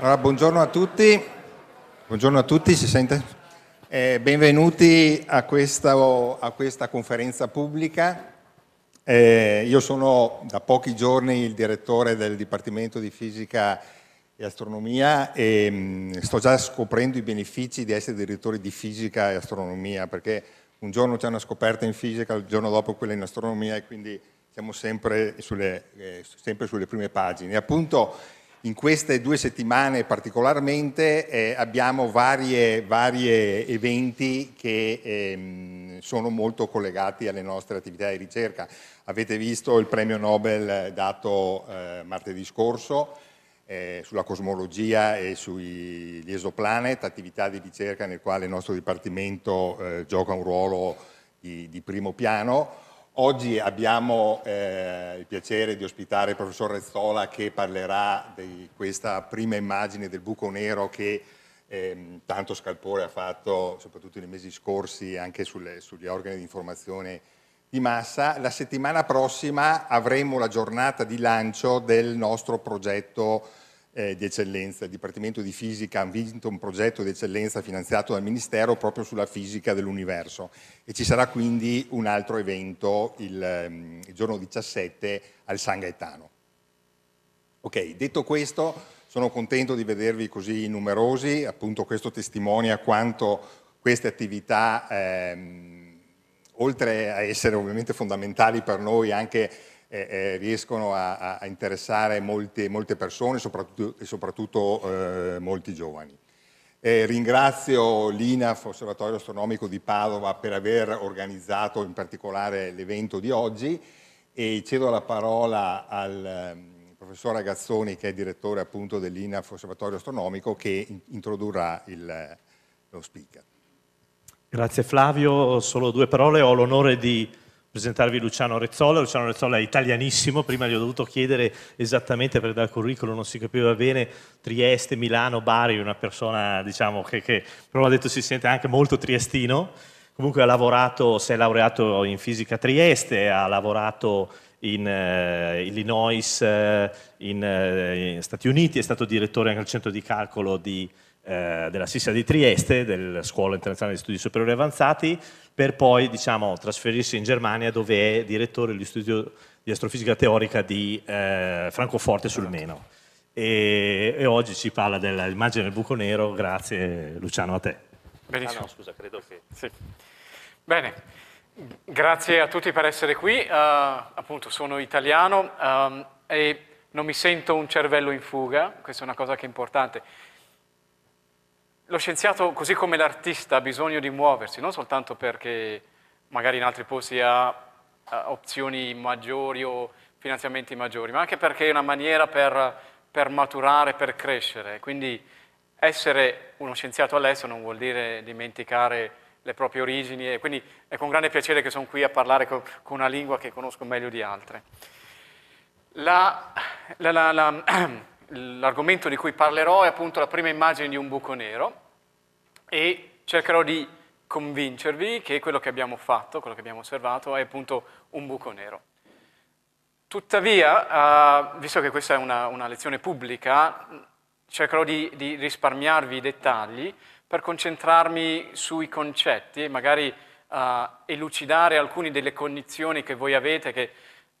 Allora, buongiorno, a tutti, buongiorno a tutti. si sente? Eh, benvenuti a questa, a questa, conferenza pubblica. Eh, io sono da pochi giorni il direttore del Dipartimento di Fisica e Astronomia e mh, mm, sto già scoprendo i benefici di essere direttore di Fisica e Astronomia perché un giorno c'è una scoperta in fisica, il giorno dopo quella in astronomia e quindi siamo sempre sulle, eh, sempre sulle prime pagine. Appunto, in queste due settimane particolarmente eh, abbiamo vari eventi che ehm, sono molto collegati alle nostre attività di ricerca. Avete visto il premio Nobel eh, dato eh, martedì scorso eh, sulla cosmologia e sugli esoplanet, attività di ricerca nel quale il nostro Dipartimento eh, gioca un ruolo di, di primo piano. Oggi abbiamo eh, il piacere di ospitare il professor Rezzola che parlerà di questa prima immagine del buco nero che eh, tanto scalpore ha fatto soprattutto nei mesi scorsi anche sulle, sugli organi di informazione di massa. La settimana prossima avremo la giornata di lancio del nostro progetto eh, di eccellenza, il Dipartimento di Fisica ha vinto un progetto di eccellenza finanziato dal Ministero proprio sulla fisica dell'universo e ci sarà quindi un altro evento il, ehm, il giorno 17 al San Gaetano. Ok, detto questo sono contento di vedervi così numerosi, appunto questo testimonia quanto queste attività, ehm, oltre a essere ovviamente fondamentali per noi anche eh, eh, riescono a, a interessare molte, molte, persone soprattutto, e soprattutto eh, molti giovani. Eh, ringrazio l'INAF, Osservatorio Astronomico di Padova, per aver organizzato in particolare l'evento di oggi e cedo la parola al ehm, professor Agazzoni, che è direttore appunto dell'INAF Osservatorio Astronomico, che introdurrà il, lo speaker. Grazie Flavio, solo due parole, ho l'onore di presentarvi Luciano Rezzola. Luciano Rezzola è italianissimo, prima gli ho dovuto chiedere esattamente perché dal curriculum non si capiva bene Trieste, Milano, Bari, una persona diciamo, che, che però ha detto si sente anche molto triestino. Comunque ha lavorato, si è laureato in fisica a Trieste, ha lavorato in eh, Illinois, eh, in, eh, in Stati Uniti, è stato direttore anche al centro di calcolo di, eh, della Sissa di Trieste, della Scuola Internazionale di Studi Superiori Avanzati, per poi diciamo, trasferirsi in Germania dove è direttore dell'Istituto di Astrofisica Teorica di eh, Francoforte sul Meno. E, e, oggi ci parla dell'immagine del buco nero, grazie Luciano a te. Benissimo. Ah no, scusa, credo che... Sì. Bene, Grazie a tutti per essere qui, uh, appunto sono italiano um, e non mi sento un cervello in fuga, questa è una cosa che è importante. Lo scienziato, così come l'artista, ha bisogno di muoversi, non soltanto perché magari in altri posti ha uh, opzioni maggiori o finanziamenti maggiori, ma anche perché è una maniera per, per maturare, per crescere. Quindi essere uno scienziato all'estero non vuol dire dimenticare le proprie origini e quindi è con grande piacere che sono qui a parlare con, con una lingua che conosco meglio di altre. La, la, la, l'argomento di cui parlerò è appunto la prima immagine di un buco nero e cercherò di convincervi che quello che abbiamo fatto, quello che abbiamo osservato, è appunto un buco nero. Tuttavia, eh, visto che questa è una, una lezione pubblica, cercherò di, di risparmiarvi i dettagli, per concentrarmi sui concetti e magari uh, elucidare alcune delle cognizioni che voi avete che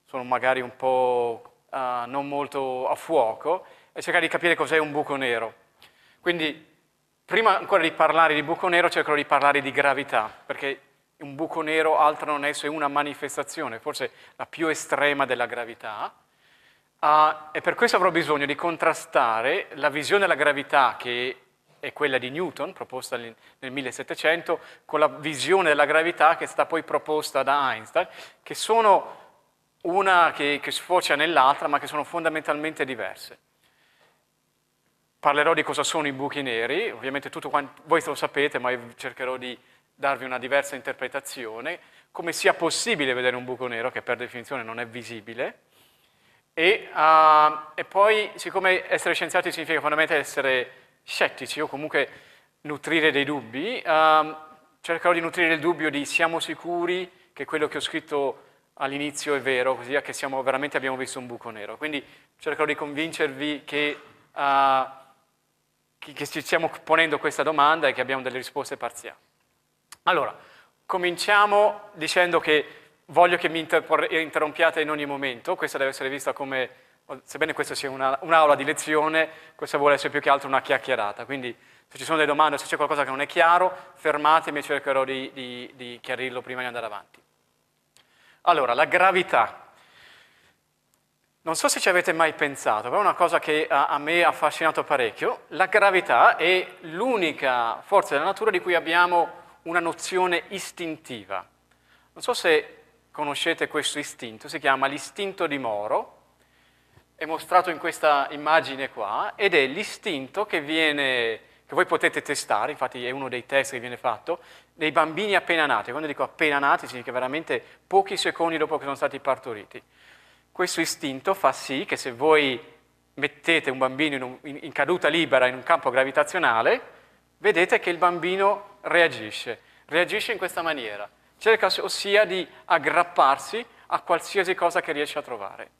sono magari un po' uh, non molto a fuoco e cercare di capire cos'è un buco nero. Quindi prima ancora di parlare di buco nero cercherò di parlare di gravità, perché un buco nero altro non è se una manifestazione, forse la più estrema della gravità, uh, e per questo avrò bisogno di contrastare la visione della gravità che è quella di Newton, proposta nel 1700, con la visione della gravità che è stata poi proposta da Einstein, che sono una che, che sfocia nell'altra, ma che sono fondamentalmente diverse. Parlerò di cosa sono i buchi neri, ovviamente tutto quanto, voi lo sapete, ma io cercherò di darvi una diversa interpretazione, come sia possibile vedere un buco nero, che per definizione non è visibile, e, uh, e poi, siccome essere scienziati significa fondamentalmente essere scettici o comunque nutrire dei dubbi, um, cercherò di nutrire il dubbio di siamo sicuri che quello che ho scritto all'inizio è vero, così che siamo, veramente abbiamo visto un buco nero. Quindi cercherò di convincervi che, uh, che, che ci stiamo ponendo questa domanda e che abbiamo delle risposte parziali. Allora, cominciamo dicendo che voglio che mi interrompiate in ogni momento, questa deve essere vista come sebbene questa sia una, un'aula di lezione, questa vuole essere più che altro una chiacchierata, quindi se ci sono delle domande, o se c'è qualcosa che non è chiaro, fermatemi e cercherò di, di, di chiarirlo prima di andare avanti. Allora, la gravità. Non so se ci avete mai pensato, però è una cosa che a, a me ha affascinato parecchio. La gravità è l'unica forza della natura di cui abbiamo una nozione istintiva. Non so se conoscete questo istinto, si chiama l'istinto di Moro, è mostrato in questa immagine qua ed è l'istinto che viene, che voi potete testare, infatti è uno dei test che viene fatto, dei bambini appena nati. Quando dico appena nati significa veramente pochi secondi dopo che sono stati partoriti. Questo istinto fa sì che se voi mettete un bambino in, un, in, in caduta libera in un campo gravitazionale, vedete che il bambino reagisce, reagisce in questa maniera, cerca ossia di aggrapparsi a qualsiasi cosa che riesce a trovare.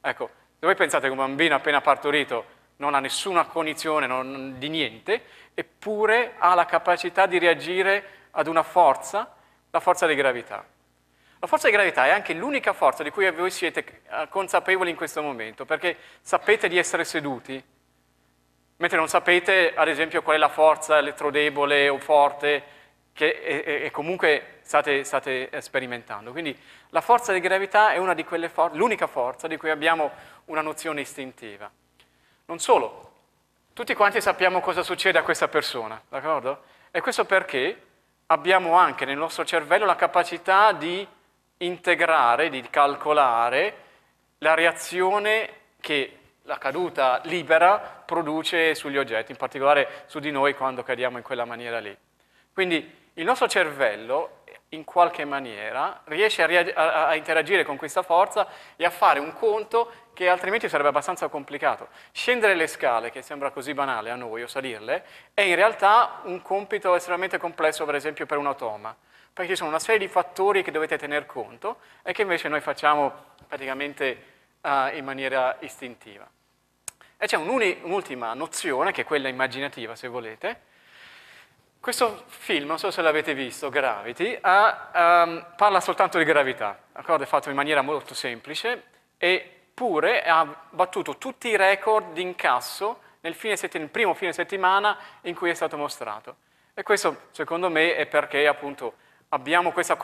Ecco, se voi pensate che un bambino appena partorito non ha nessuna cognizione non, di niente, eppure ha la capacità di reagire ad una forza, la forza di gravità. La forza di gravità è anche l'unica forza di cui voi siete consapevoli in questo momento, perché sapete di essere seduti, mentre non sapete, ad esempio, qual è la forza elettrodebole o forte che è, è, è comunque state, state, sperimentando. Quindi la forza di gravità è l'unica forza di cui abbiamo una nozione istintiva. Non solo, tutti quanti sappiamo cosa succede a questa persona, d'accordo? E questo perché abbiamo anche nel nostro cervello la capacità di integrare, di calcolare la reazione che la caduta libera produce sugli oggetti, in particolare su di noi quando cadiamo in quella maniera lì. Quindi il nostro cervello in qualche maniera, riesce a, a, a, interagire con questa forza e a fare un conto che altrimenti sarebbe abbastanza complicato. Scendere le scale, che sembra così banale a noi, o salirle, è in realtà un compito estremamente complesso, per esempio, per un automa, perché ci sono una serie di fattori che dovete tener conto e che invece noi facciamo praticamente uh, in maniera istintiva. E c'è un'ultima nozione, che è quella immaginativa, se volete, questo film, non so se l'avete visto, Gravity, ha, um, parla soltanto di gravità, è fatto in maniera molto semplice, eppure ha battuto tutti i record di incasso nel, fine nel primo fine settimana in cui è stato mostrato. E questo, secondo me, è perché appunto abbiamo questa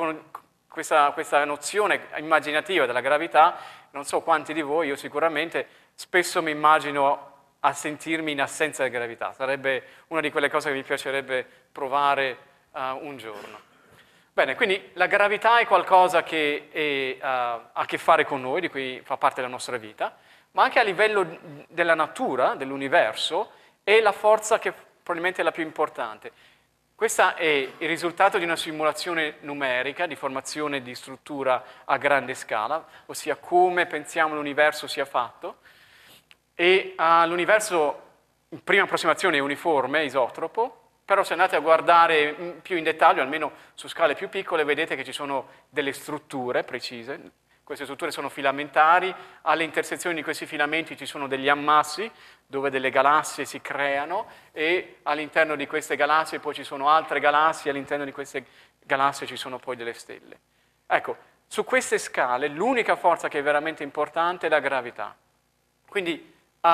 questa, questa, nozione immaginativa della gravità, non so quanti di voi, io sicuramente spesso mi immagino a sentirmi in assenza di gravità, sarebbe una di quelle cose che mi piacerebbe provare uh, un giorno. Bene, quindi la gravità è qualcosa che è, uh, ha a che fare con noi, di cui fa parte della nostra vita, ma anche a livello della natura, dell'universo, è la forza che probabilmente è la più importante. Questo è il risultato di una simulazione numerica di formazione di struttura a grande scala, ossia come pensiamo l'universo sia fatto. E uh, l'universo, in prima approssimazione, è uniforme, isotropo, però se andate a guardare mm, più in dettaglio, almeno su scale più piccole, vedete che ci sono delle strutture precise. Queste strutture sono filamentari, alle intersezioni di questi filamenti ci sono degli ammassi dove delle galassie si creano e all'interno di queste galassie poi ci sono altre galassie, all'interno di queste galassie ci sono poi delle stelle. Ecco, su queste scale l'unica forza che è veramente importante è la gravità. Quindi uh,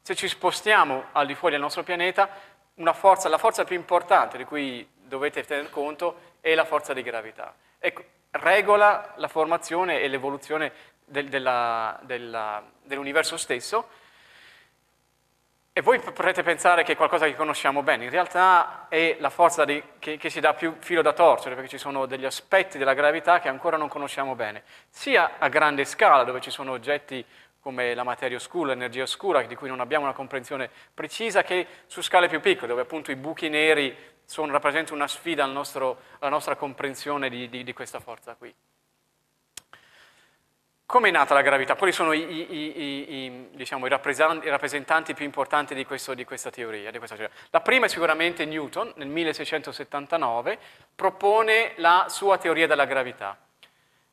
se ci spostiamo al di fuori del nostro pianeta, forza, la forza più importante di cui dovete tener conto è la forza di gravità. Ecco, regola la formazione e l'evoluzione del, dell'universo dell stesso e voi potrete pensare che è qualcosa che conosciamo bene, in realtà è la forza di, che, che, si dà più filo da torcere, perché ci sono degli aspetti della gravità che ancora non conosciamo bene, sia a grande scala, dove ci sono oggetti come la materia oscura, l'energia oscura, di cui non abbiamo una comprensione precisa, che su scale più piccole, dove appunto i buchi neri sono, rappresentano una sfida al nostro, alla nostra comprensione di, di, di questa forza qui. Come è nata la gravità? Quali sono i, i, i, diciamo, i, rappresentanti più importanti di, questo, di, questa teoria, di, questa teoria? La prima è sicuramente Newton, nel 1679, propone la sua teoria della gravità.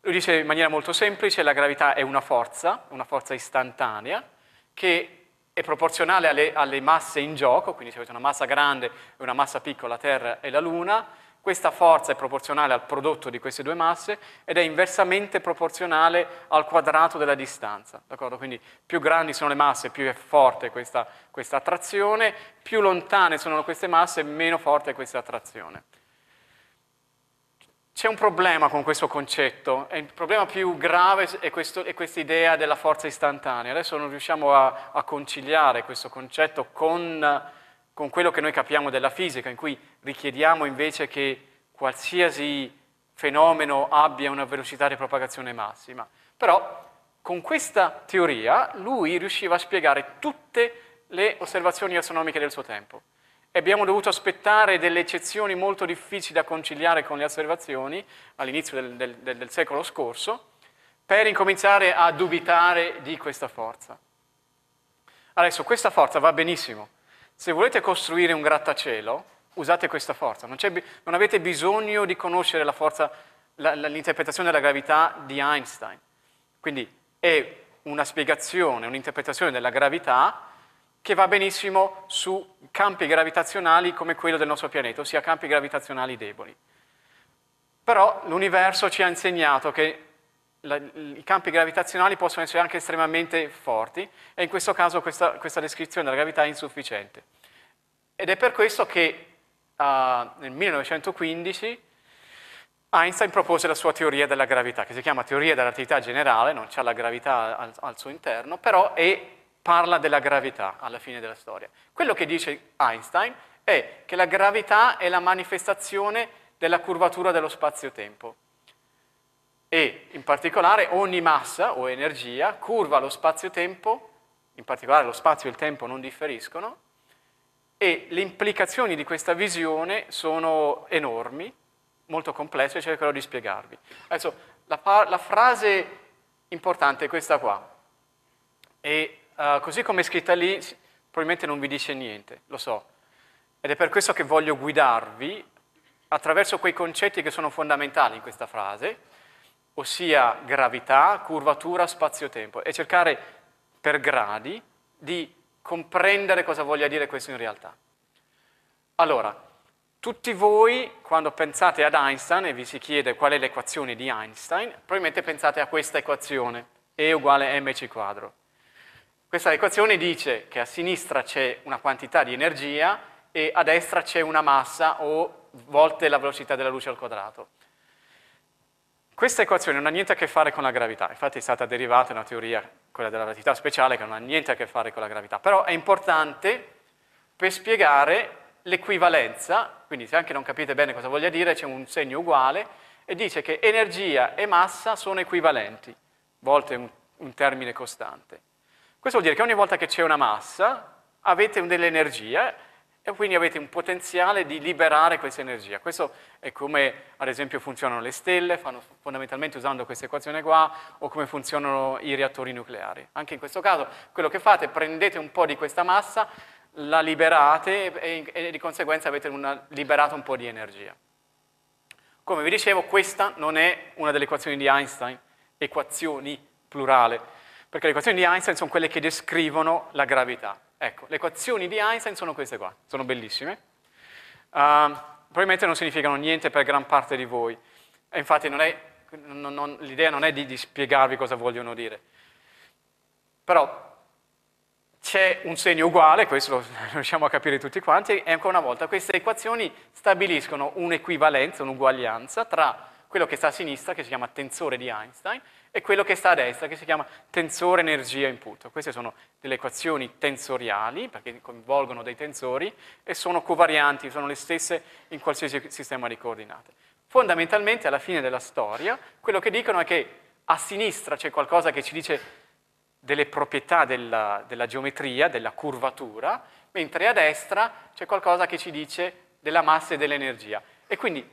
Lo dice in maniera molto semplice, la gravità è una forza, una forza istantanea, che è proporzionale alle, alle masse in gioco, quindi se avete una massa grande e una massa piccola, la Terra e la Luna, questa forza è proporzionale al prodotto di queste due masse ed è inversamente proporzionale al quadrato della distanza. D'accordo? Quindi più grandi sono le masse, più è forte questa, questa attrazione, più lontane sono queste masse, meno forte è questa attrazione. C'è un problema con questo concetto, il problema più grave è, questo, è questa idea della forza istantanea. Adesso non riusciamo a, a conciliare questo concetto con, con, quello che noi capiamo della fisica, in cui richiediamo invece che qualsiasi fenomeno abbia una velocità di propagazione massima. Però con questa teoria lui riusciva a spiegare tutte le osservazioni astronomiche del suo tempo e abbiamo dovuto aspettare delle eccezioni molto difficili da conciliare con le osservazioni all'inizio del, del, del, del secolo scorso, per incominciare a dubitare di questa forza. Adesso, questa forza va benissimo. Se volete costruire un grattacielo, usate questa forza. Non, non avete bisogno di conoscere l'interpretazione della gravità di Einstein. Quindi è una spiegazione, un'interpretazione della gravità che va benissimo su campi gravitazionali come quello del nostro pianeta, ossia campi gravitazionali deboli. Però l'universo ci ha insegnato che la, i campi gravitazionali possono essere anche estremamente forti e in questo caso questa, questa descrizione della gravità è insufficiente. Ed è per questo che uh, nel 1915 Einstein propose la sua teoria della gravità, che si chiama teoria dell'attività generale, non c'è la gravità al, al suo interno, però è parla della gravità alla fine della storia. Quello che dice Einstein è che la gravità è la manifestazione della curvatura dello spazio-tempo e in particolare ogni massa o energia curva lo spazio-tempo, in particolare lo spazio e il tempo non differiscono, e le implicazioni di questa visione sono enormi, molto complesse, cercherò di spiegarvi. Adesso, la, la frase importante è questa qua, e uh, così come è scritta lì, probabilmente non vi dice niente, lo so. Ed è per questo che voglio guidarvi attraverso quei concetti che sono fondamentali in questa frase, ossia gravità, curvatura, spazio-tempo, e cercare per gradi di comprendere cosa voglia dire questo in realtà. Allora, tutti voi, quando pensate ad Einstein e vi si chiede qual è l'equazione di Einstein, probabilmente pensate a questa equazione, E uguale mc quadro. Questa equazione dice che a sinistra c'è una quantità di energia e a destra c'è una massa o volte la velocità della luce al quadrato. Questa equazione non ha niente a che fare con la gravità, infatti è stata derivata una teoria, quella della relatività speciale, che non ha niente a che fare con la gravità, però è importante per spiegare l'equivalenza, quindi se anche non capite bene cosa voglia dire, c'è un segno uguale, e dice che energia e massa sono equivalenti, volte un, un termine costante. Questo vuol dire che ogni volta che c'è una massa avete dell'energia e quindi avete un potenziale di liberare questa energia. Questo è come ad esempio funzionano le stelle, fanno fondamentalmente usando questa equazione qua, o come funzionano i reattori nucleari. Anche in questo caso quello che fate è prendete un po' di questa massa, la liberate e, e di conseguenza avete una, liberato un po' di energia. Come vi dicevo, questa non è una delle equazioni di Einstein, equazioni plurale, perché le equazioni di Einstein sono quelle che descrivono la gravità. Ecco, le equazioni di Einstein sono queste qua, sono bellissime. Uh, probabilmente non significano niente per gran parte di voi, e infatti l'idea non è di, di spiegarvi cosa vogliono dire. Però c'è un segno uguale, questo lo riusciamo a capire tutti quanti, e ancora una volta queste equazioni stabiliscono un'equivalenza, un'uguaglianza tra quello che sta a sinistra, che si chiama tensore di Einstein, e quello che sta a destra, che si chiama tensore energia input. Queste sono delle equazioni tensoriali, perché coinvolgono dei tensori, e sono covarianti, sono le stesse in qualsiasi sistema di coordinate. Fondamentalmente, alla fine della storia, quello che dicono è che a sinistra c'è qualcosa che ci dice delle proprietà della, della geometria, della curvatura, mentre a destra c'è qualcosa che ci dice della massa e dell'energia. E quindi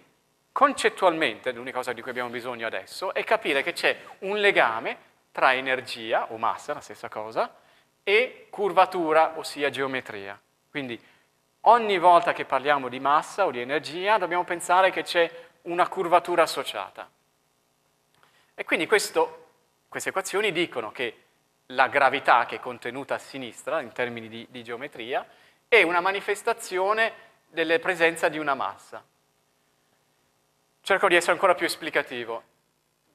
Concettualmente, l'unica cosa di cui abbiamo bisogno adesso è capire che c'è un legame tra energia, o massa, la stessa cosa, e curvatura, ossia geometria. Quindi ogni volta che parliamo di massa o di energia dobbiamo pensare che c'è una curvatura associata. E quindi questo, queste equazioni dicono che la gravità che è contenuta a sinistra, in termini di, di geometria, è una manifestazione della presenza di una massa cerco di essere ancora più esplicativo.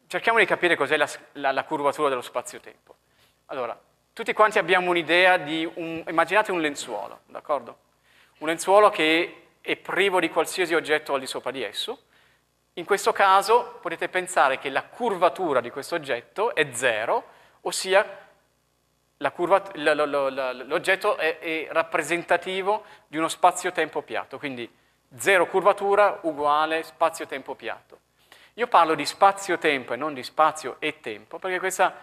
Cerchiamo di capire cos'è la, la, la curvatura dello spazio-tempo. Allora, tutti quanti abbiamo un'idea di un, immaginate un lenzuolo, d'accordo? Un lenzuolo che è privo di qualsiasi oggetto al di sopra di esso. In questo caso potete pensare che la curvatura di questo oggetto è zero, ossia l'oggetto è, è rappresentativo di uno spazio-tempo piatto, quindi Zero curvatura uguale spazio-tempo piatto. Io parlo di spazio-tempo e non di spazio e tempo, perché questa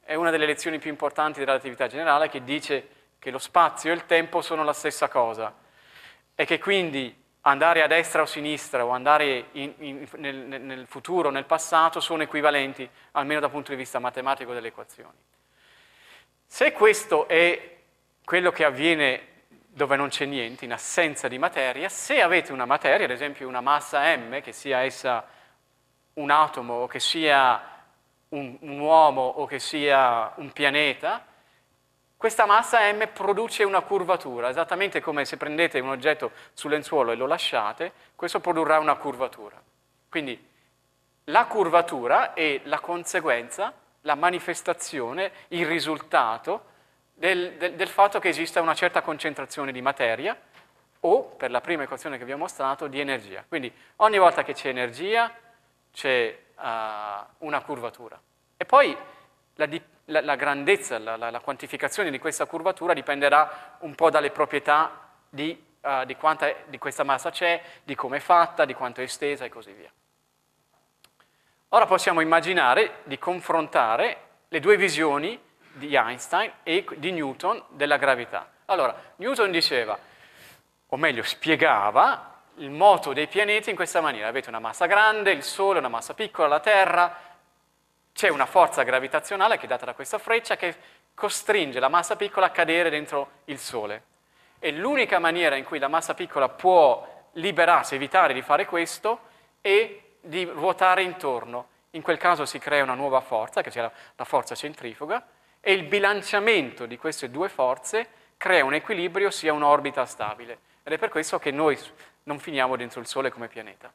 è una delle lezioni più importanti della relatività generale che dice che lo spazio e il tempo sono la stessa cosa e che quindi andare a destra o a sinistra o andare in, in, nel, nel futuro o nel passato sono equivalenti, almeno dal punto di vista matematico delle equazioni. Se questo è quello che avviene dove non c'è niente, in assenza di materia, se avete una materia, ad esempio una massa m, che sia essa un atomo o che sia un, un uomo o che sia un pianeta, questa massa m produce una curvatura, esattamente come se prendete un oggetto sul lenzuolo e lo lasciate, questo produrrà una curvatura. Quindi la curvatura è la conseguenza, la manifestazione, il risultato del, del, del fatto che esista una certa concentrazione di materia o, per la prima equazione che vi ho mostrato, di energia. Quindi ogni volta che c'è energia c'è uh, una curvatura. E poi la, di, la, la grandezza, la, la, quantificazione di questa curvatura dipenderà un po' dalle proprietà di, uh, di quanta di questa massa c'è, di come è fatta, di quanto è estesa e così via. Ora possiamo immaginare di confrontare le due visioni di Einstein e di Newton della gravità. Allora, Newton diceva, o meglio spiegava, il moto dei pianeti in questa maniera. Avete una massa grande, il Sole, una massa piccola, la Terra, c'è una forza gravitazionale che è data da questa freccia che costringe la massa piccola a cadere dentro il Sole. E l'unica maniera in cui la massa piccola può liberarsi, evitare di fare questo, è di ruotare intorno. In quel caso si crea una nuova forza, che sia la forza centrifuga, e il bilanciamento di queste due forze crea un equilibrio sia un'orbita stabile ed è per questo che noi non finiamo dentro il Sole come pianeta.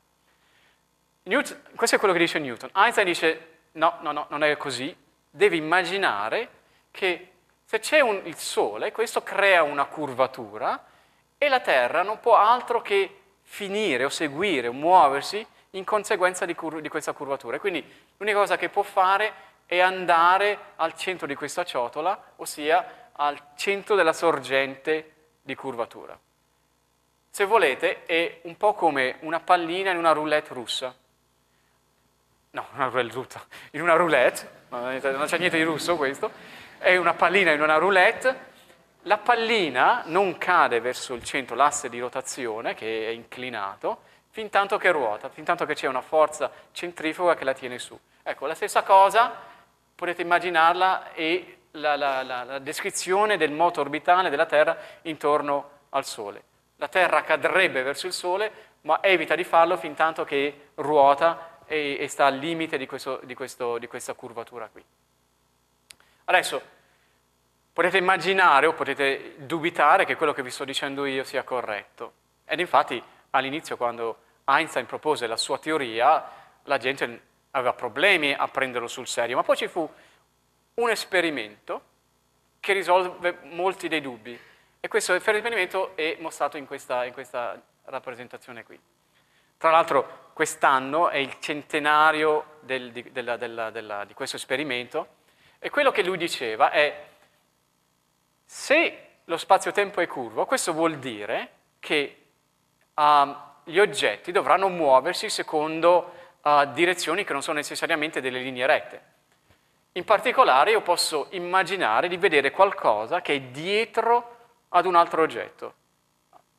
Newton, questo è quello che dice Newton. Einstein dice no, no, no, non è così, devi immaginare che se c'è un, il Sole, questo crea una curvatura e la Terra non può altro che finire o seguire o muoversi in conseguenza di, cur- di questa curvatura. Quindi l'unica cosa che può fare è e andare al centro di questa ciotola, ossia al centro della sorgente di curvatura. Se volete è un po' come una pallina in una roulette russa. No, una roulette russa, in una roulette, non c'è niente di russo questo, è una pallina in una roulette, la pallina non cade verso il centro, l'asse di rotazione che è inclinato, fin tanto che ruota, fin tanto che c'è una forza centrifuga che la tiene su. Ecco, la stessa cosa potete immaginarla, e la, la, la, la descrizione del moto orbitale della Terra intorno al Sole. La Terra cadrebbe verso il Sole, ma evita di farlo fin tanto che ruota e, e sta al limite di, questo, di, questo, di questa curvatura qui. Adesso, potete immaginare o potete dubitare che quello che vi sto dicendo io sia corretto. Ed infatti all'inizio quando Einstein propose la sua teoria, la gente aveva problemi a prenderlo sul serio, ma poi ci fu un esperimento che risolve molti dei dubbi e questo esperimento è mostrato in questa, in questa rappresentazione qui. Tra l'altro quest'anno è il centenario del, di, della, della, della, di questo esperimento e quello che lui diceva è se lo spazio-tempo è curvo, questo vuol dire che um, gli oggetti dovranno muoversi secondo a direzioni che non sono necessariamente delle linee rette. In particolare io posso immaginare di vedere qualcosa che è dietro ad un altro oggetto.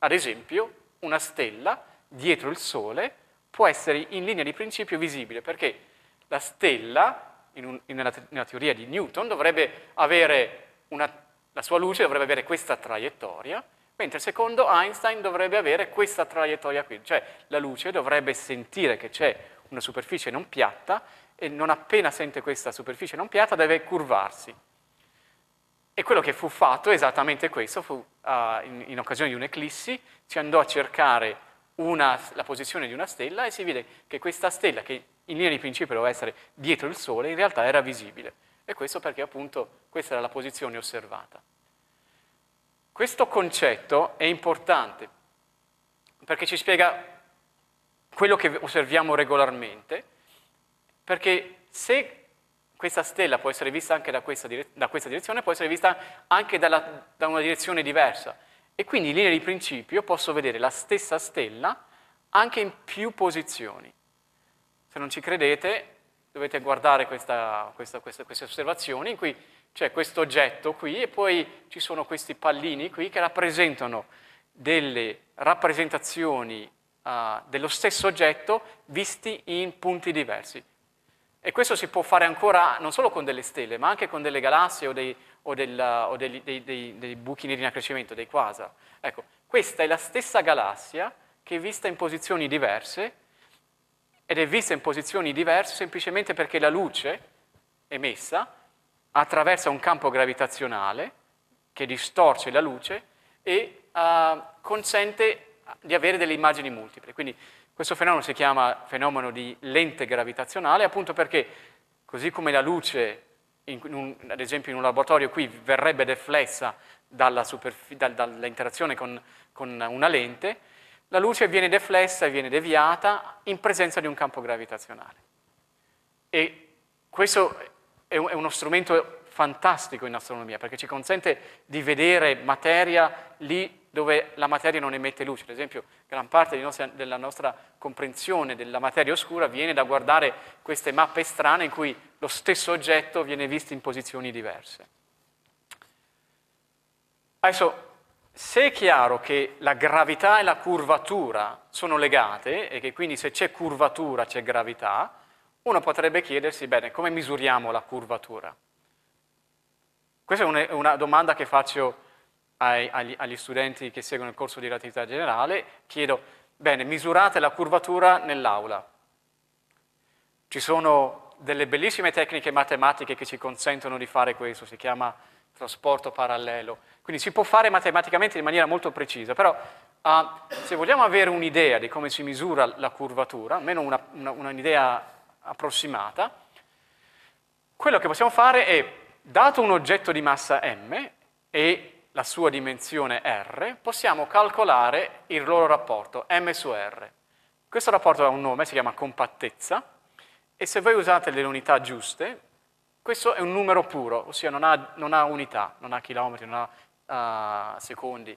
Ad esempio, una stella dietro il Sole può essere in linea di principio visibile, perché la stella, in un, in una, nella teoria di Newton, dovrebbe avere una, la sua luce dovrebbe avere questa traiettoria, mentre secondo Einstein dovrebbe avere questa traiettoria qui, cioè la luce dovrebbe sentire che c'è una superficie non piatta e non appena sente questa superficie non piatta deve curvarsi. E quello che fu fatto è esattamente questo, fu, uh, in, in, occasione di un'eclissi, si andò a cercare una, la posizione di una stella e si vide che questa stella, che in linea di principio doveva essere dietro il Sole, in realtà era visibile. E questo perché appunto questa era la posizione osservata. Questo concetto è importante perché ci spiega quello che osserviamo regolarmente, perché se questa stella può essere vista anche da questa, dire- da questa direzione, può essere vista anche dalla, da una direzione diversa. E quindi in linea di principio posso vedere la stessa stella anche in più posizioni. Se non ci credete, dovete guardare questa, questa, questa, queste osservazioni in cui c'è questo oggetto qui e poi ci sono questi pallini qui che rappresentano delle rappresentazioni eh, dello stesso oggetto visti in punti diversi. E questo si può fare ancora non solo con delle stelle, ma anche con delle galassie o dei, o del, o dei, dei, dei buchi neri in accrescimento, dei quasar. Ecco, questa è la stessa galassia che è vista in posizioni diverse ed è vista in posizioni diverse semplicemente perché la luce emessa attraversa un campo gravitazionale che distorce la luce e uh, consente di avere delle immagini multiple. Quindi questo fenomeno si chiama fenomeno di lente gravitazionale appunto perché così come la luce, un, ad esempio in un laboratorio qui, verrebbe deflessa dalla dal, dall'interazione con, con una lente, la luce viene deflessa e viene deviata in presenza di un campo gravitazionale. E questo è, un, è uno strumento fantastico in astronomia perché ci consente di vedere materia lì dove la materia non emette luce. Ad esempio, gran parte nostri, della nostra comprensione della materia oscura viene da guardare queste mappe strane in cui lo stesso oggetto viene visto in posizioni diverse. Adesso, se è chiaro che la gravità e la curvatura sono legate e che quindi se c'è curvatura c'è gravità, uno potrebbe chiedersi, bene, come misuriamo la curvatura? Questa è una domanda che faccio ai, agli, agli studenti che seguono il corso di relatività generale, chiedo, bene, misurate la curvatura nell'aula. Ci sono delle bellissime tecniche matematiche che ci consentono di fare questo, si chiama trasporto parallelo. Quindi si può fare matematicamente in maniera molto precisa, però uh, se vogliamo avere un'idea di come si misura la curvatura, almeno un'idea approssimata, quello che possiamo fare è, dato un oggetto di massa m e la sua dimensione R, possiamo calcolare il loro rapporto, M su R. Questo rapporto ha un nome, si chiama compattezza, e se voi usate le unità giuste, questo è un numero puro, ossia non ha, non ha unità, non ha chilometri, non ha uh, secondi.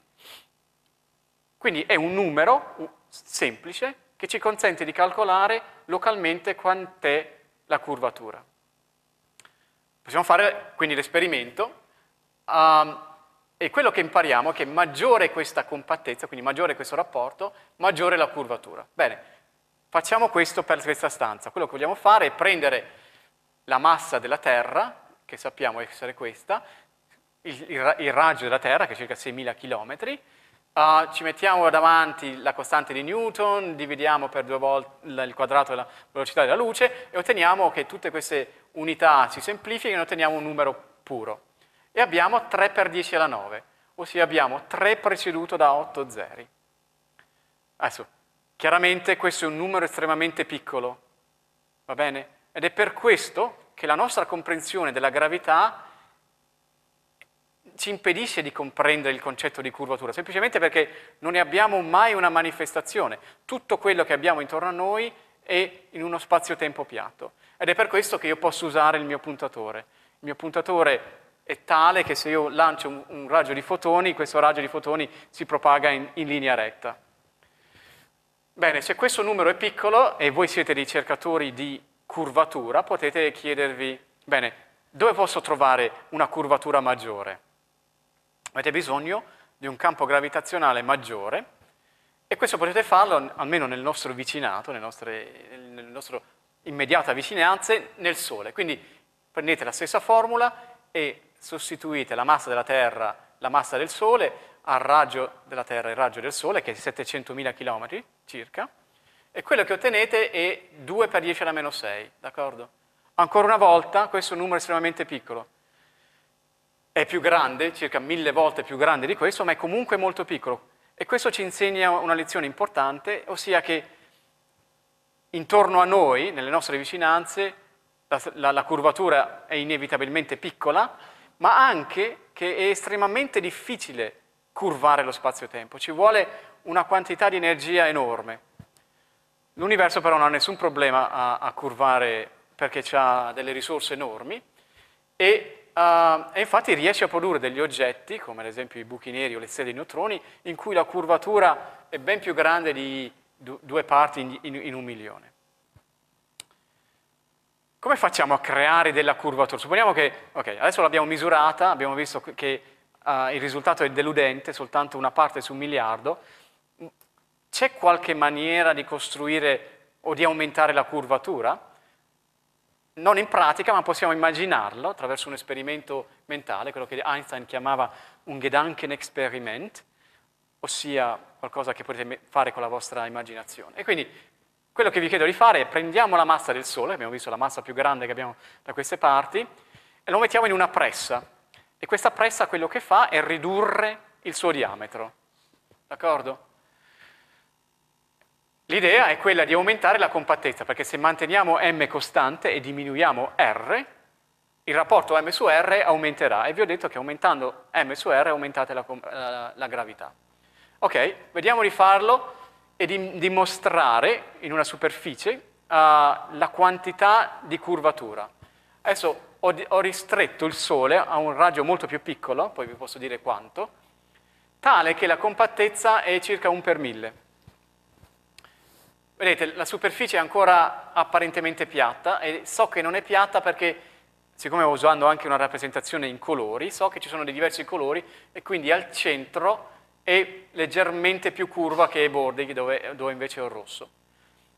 Quindi è un numero semplice che ci consente di calcolare localmente quant'è la curvatura. Possiamo fare quindi l'esperimento. Um, e quello che impariamo è che maggiore questa compattezza, quindi maggiore questo rapporto, maggiore la curvatura. Bene, facciamo questo per questa stanza. Quello che vogliamo fare è prendere la massa della Terra, che sappiamo essere questa, il, il, il raggio della Terra, che è circa 6.000 km, uh, ci mettiamo davanti la costante di Newton, dividiamo per due volte il quadrato della velocità della luce e otteniamo che tutte queste unità si semplifichino e otteniamo un numero puro e abbiamo 3 per 10 alla 9, ossia abbiamo 3 preceduto da 8 zeri. Adesso, chiaramente questo è un numero estremamente piccolo, va bene? Ed è per questo che la nostra comprensione della gravità ci impedisce di comprendere il concetto di curvatura, semplicemente perché non ne abbiamo mai una manifestazione. Tutto quello che abbiamo intorno a noi è in uno spazio-tempo piatto. Ed è per questo che io posso usare il mio puntatore. Il mio puntatore è tale che se io lancio un, un raggio di fotoni, questo raggio di fotoni si propaga in, in linea retta. Bene, se questo numero è piccolo e voi siete ricercatori di curvatura, potete chiedervi, bene, dove posso trovare una curvatura maggiore? Avete bisogno di un campo gravitazionale maggiore e questo potete farlo almeno nel nostro vicinato, nel nostro, nel nostro immediata vicinanza, nel Sole. Quindi prendete la stessa formula e sostituite la massa della Terra, la massa del Sole, al raggio della Terra il raggio del Sole, che è 700.000 km circa, e quello che ottenete è 2 per 10 alla meno 6, d'accordo? Ancora una volta, questo è un numero estremamente piccolo. È più grande, circa mille volte più grande di questo, ma è comunque molto piccolo. E questo ci insegna una lezione importante, ossia che intorno a noi, nelle nostre vicinanze, la, la, la curvatura è inevitabilmente piccola, ma anche che è estremamente difficile curvare lo spazio-tempo, ci vuole una quantità di energia enorme. L'universo però non ha nessun problema a, a curvare perché ha delle risorse enormi e, uh, e, infatti riesce a produrre degli oggetti, come ad esempio i buchi neri o le stelle di neutroni, in cui la curvatura è ben più grande di due parti in, in, in un milione. Come facciamo a creare della curvatura? Supponiamo che, ok, adesso l'abbiamo misurata, abbiamo visto che uh, il risultato è deludente, soltanto una parte su un miliardo. C'è qualche maniera di costruire o di aumentare la curvatura? non in pratica, ma possiamo immaginarlo attraverso un esperimento mentale, quello che Einstein chiamava un Gedankenexperiment, ossia qualcosa che potete fare con la vostra immaginazione. E quindi quello che vi chiedo di fare è prendiamo la massa del Sole, abbiamo visto la massa più grande che abbiamo da queste parti, e lo mettiamo in una pressa. E questa pressa quello che fa è ridurre il suo diametro. D'accordo? L'idea è quella di aumentare la compattezza, perché se manteniamo m costante e diminuiamo r, il rapporto m su r aumenterà. E vi ho detto che aumentando m su r aumentate la, la, la gravità. Ok, vediamo di farlo e di mostrare in una superficie uh, la quantità di curvatura. Adesso ho, ho ristretto il Sole a un raggio molto più piccolo, poi vi posso dire quanto, tale che la compattezza è circa 1 per 1000. Vedete, la superficie è ancora apparentemente piatta e so che non è piatta perché siccome ho usando anche una rappresentazione in colori, so che ci sono dei diversi colori e quindi al centro e leggermente più curva che i bordi dove, dove invece è il rosso.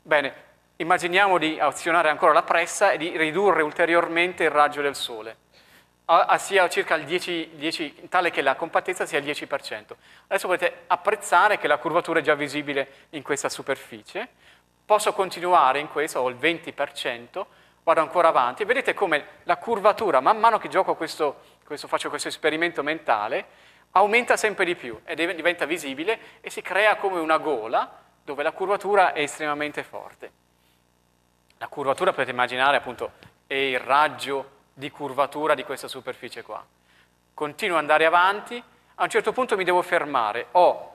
Bene, immaginiamo di azionare ancora la pressa e di ridurre ulteriormente il raggio del Sole, a, a sia circa il 10, 10, tale che la compattezza sia il 10%. Adesso potete apprezzare che la curvatura è già visibile in questa superficie, posso continuare in questo, ho il 20%, vado ancora avanti, vedete come la curvatura, man mano che gioco questo, questo faccio questo esperimento mentale, aumenta sempre di più e diventa visibile e si crea come una gola dove la curvatura è estremamente forte. La curvatura potete immaginare appunto è il raggio di curvatura di questa superficie qua. Continuo ad andare avanti, a un certo punto mi devo fermare, ho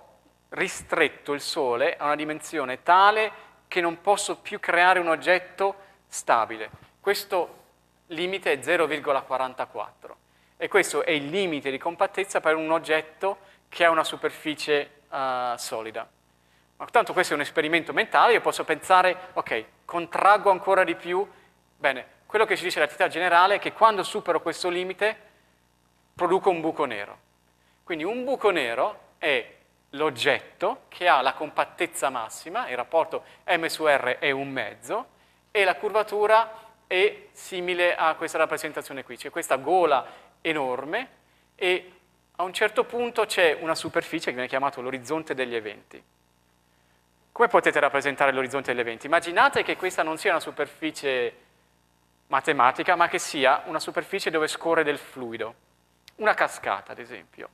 ristretto il Sole a una dimensione tale che non posso più creare un oggetto stabile. Questo limite è 0,44. E questo è il limite di compattezza per un oggetto che ha una superficie uh, solida. Ma tanto questo è un esperimento mentale, io posso pensare, ok, contraggo ancora di più. Bene, quello che ci dice l'attività generale è che quando supero questo limite produco un buco nero. Quindi un buco nero è l'oggetto che ha la compattezza massima, il rapporto m su r è un mezzo, e la curvatura è simile a questa rappresentazione qui, cioè questa gola enorme e a un certo punto c'è una superficie che viene chiamata l'orizzonte degli eventi. Come potete rappresentare l'orizzonte degli eventi? Immaginate che questa non sia una superficie matematica, ma che sia una superficie dove scorre del fluido, una cascata ad esempio.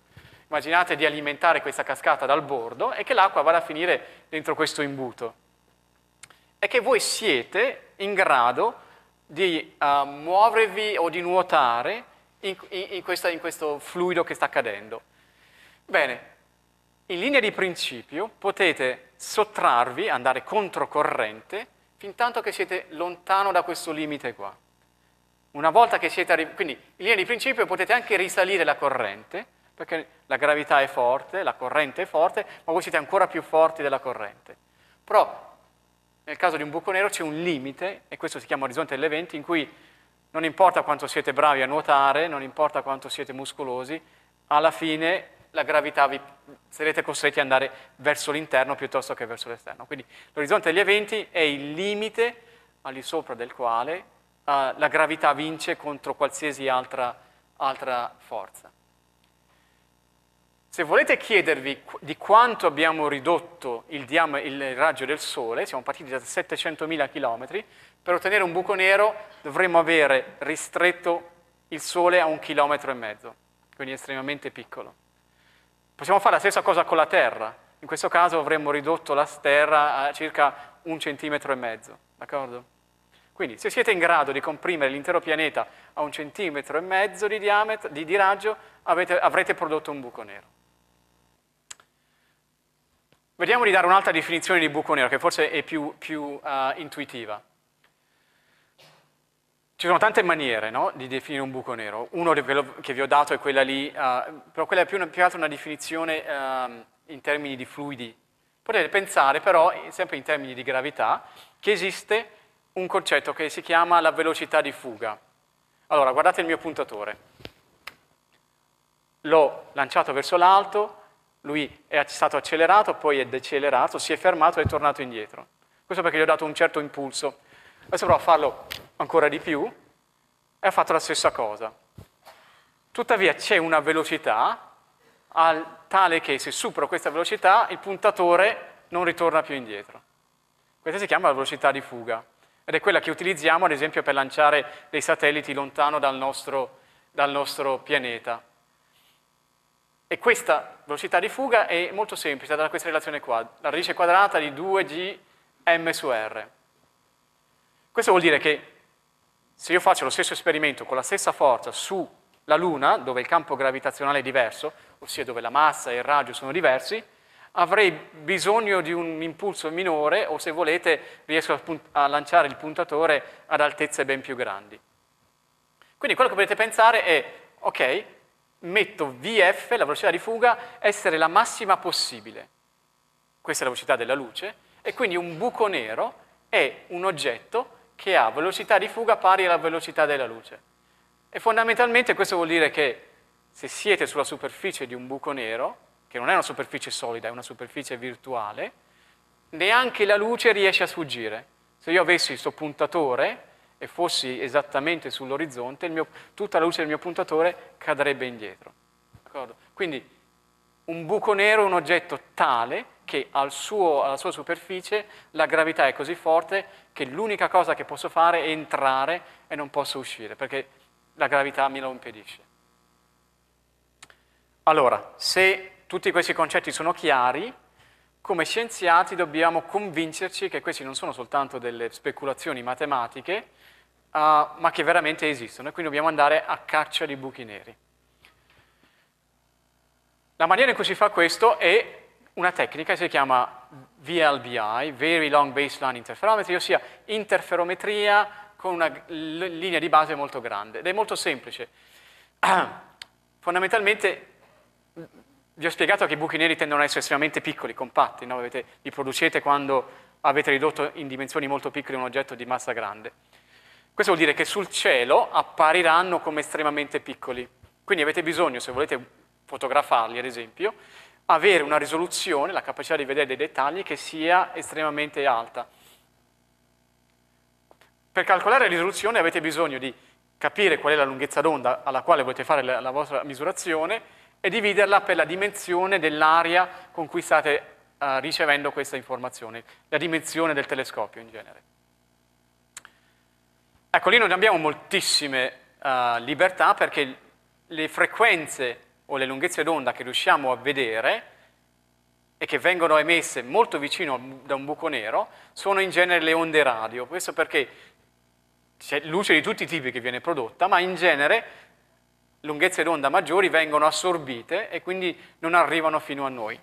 Immaginate di alimentare questa cascata dal bordo e che l'acqua vada a finire dentro questo imbuto. E che voi siete in grado di uh, muovervi o di nuotare in, in, questa, in questo fluido che sta accadendo. Bene, in linea di principio potete sottrarvi, andare controcorrente, fin tanto che siete lontano da questo limite qua. Una volta che siete arrivati, quindi in linea di principio potete anche risalire la corrente, perché la gravità è forte, la corrente è forte, ma voi siete ancora più forti della corrente. Però nel caso di un buco nero c'è un limite, e questo si chiama orizzonte dell'evento, in cui non importa quanto siete bravi a nuotare, non importa quanto siete muscolosi, alla fine la gravità vi sarete costretti ad andare verso l'interno piuttosto che verso l'esterno. Quindi l'orizzonte degli eventi è il limite al di sopra del quale eh, la gravità vince contro qualsiasi altra, altra forza. Se volete chiedervi di quanto abbiamo ridotto il, il raggio del Sole, siamo partiti da 700.000 km, per ottenere un buco nero dovremmo avere ristretto il Sole a un chilometro e mezzo, quindi estremamente piccolo. Possiamo fare la stessa cosa con la Terra, in questo caso avremmo ridotto la Terra a circa un centimetro e mezzo, d'accordo? Quindi se siete in grado di comprimere l'intero pianeta a un centimetro e mezzo di, diametro, di, di raggio, avete, avrete prodotto un buco nero. Vediamo di dare un'altra definizione di buco nero, che forse è più, più uh, intuitiva. Ci sono tante maniere no, di definire un buco nero. Uno che vi ho dato è quella lì, uh, però quella è più, più altro una definizione uh, in termini di fluidi. Potete pensare però, sempre in termini di gravità, che esiste un concetto che si chiama la velocità di fuga. Allora, guardate il mio puntatore. L'ho lanciato verso l'alto, lui è stato accelerato, poi è decelerato, si è fermato e è tornato indietro. Questo perché gli ho dato un certo impulso. Adesso provo a farlo ancora di più e ha fatto la stessa cosa. Tuttavia c'è una velocità tale che se supero questa velocità il puntatore non ritorna più indietro. Questa si chiama la velocità di fuga ed è quella che utilizziamo ad esempio per lanciare dei satelliti lontano dal nostro, dal nostro pianeta. E questa velocità di fuga è molto semplice, è da questa relazione qua, la radice quadrata di 2g m su r. Questo vuol dire che se io faccio lo stesso esperimento con la stessa forza sulla Luna, dove il campo gravitazionale è diverso, ossia dove la massa e il raggio sono diversi, avrei bisogno di un impulso minore o se volete riesco a, a lanciare il puntatore ad altezze ben più grandi. Quindi quello che potete pensare è, ok, metto VF, la velocità di fuga, essere la massima possibile. Questa è la velocità della luce, e quindi un buco nero è un oggetto che ha velocità di fuga pari alla velocità della luce. E fondamentalmente questo vuol dire che se siete sulla superficie di un buco nero, che non è una superficie solida, è una superficie virtuale, neanche la luce riesce a sfuggire. Se io avessi questo puntatore e fossi esattamente sull'orizzonte, tutta la luce del mio puntatore cadrebbe indietro. D'accordo? Quindi un buco nero è un oggetto tale che al suo, alla sua superficie la gravità è così forte che l'unica cosa che posso fare è entrare e non posso uscire, perché la gravità me lo impedisce. Allora, se tutti questi concetti sono chiari, come scienziati dobbiamo convincerci che questi non sono soltanto delle speculazioni matematiche, uh, ma che veramente esistono e quindi dobbiamo andare a caccia di buchi neri. La maniera in cui si fa questo è una tecnica che si chiama VLBI, Very Long Baseline Interferometry, ossia interferometria con una linea di base molto grande. Ed è molto semplice. Fondamentalmente vi ho spiegato che i buchi neri tendono ad essere estremamente piccoli, compatti, no? Avete, li producete quando avete ridotto in dimensioni molto piccole un oggetto di massa grande. Questo vuol dire che sul cielo appariranno come estremamente piccoli. Quindi avete bisogno, se volete fotografarli ad esempio, avere una risoluzione, la capacità di vedere dei dettagli che sia estremamente alta. Per calcolare la risoluzione avete bisogno di capire qual è la lunghezza d'onda alla quale volete fare la, la vostra misurazione e dividerla per la dimensione dell'area con cui state uh, ricevendo questa informazione, la dimensione del telescopio in genere. Ecco, lì non abbiamo moltissime uh, libertà perché le frequenze o le lunghezze d'onda che riusciamo a vedere e che vengono emesse molto vicino da un buco nero, sono in genere le onde radio. Questo perché c'è luce di tutti i tipi che viene prodotta, ma in genere lunghezze d'onda maggiori vengono assorbite e quindi non arrivano fino a noi.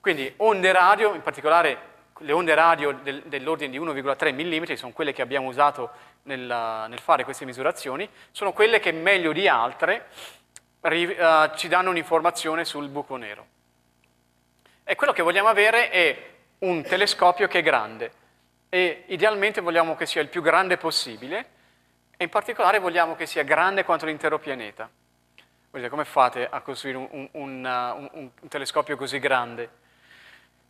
Quindi onde radio, in particolare le onde radio del, dell'ordine di 1,3 mm, sono quelle che abbiamo usato nel, nel fare queste misurazioni, sono quelle che meglio di altre eh, ci danno un'informazione sul buco nero. E quello che vogliamo avere è un telescopio che è grande e idealmente vogliamo che sia il più grande possibile e in particolare vogliamo che sia grande quanto l'intero pianeta. Vuol dire, come fate a costruire un, un, un, un telescopio così grande?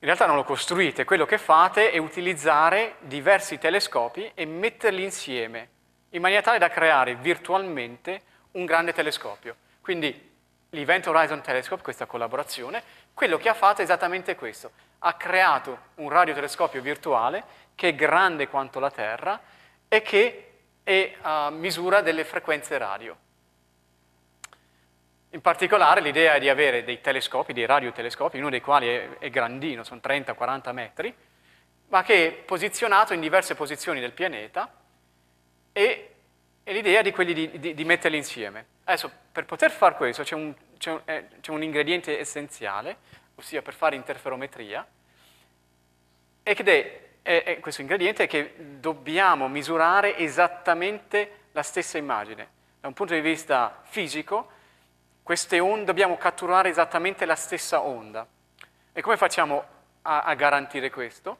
In realtà non lo costruite, quello che fate è utilizzare diversi telescopi e metterli insieme in maniera tale da creare virtualmente un grande telescopio. Quindi l'Event Horizon Telescope, questa collaborazione, quello che ha fatto è esattamente questo. Ha creato un radiotelescopio virtuale che è grande quanto la Terra e che è a eh, misura delle frequenze radio. In particolare l'idea è di avere dei telescopi, dei radiotelescopi, uno dei quali è, è grandino, sono 30-40 metri, ma che è posizionato in diverse posizioni del pianeta e, e l'idea di, di, di, di metterli insieme. Adesso, per poter fare questo c'è un, un, eh, un, ingrediente essenziale, ossia per fare interferometria, ed è, è, è questo ingrediente è che dobbiamo misurare esattamente la stessa immagine. Da un punto di vista fisico, queste onde dobbiamo catturare esattamente la stessa onda. E come facciamo a, a garantire questo?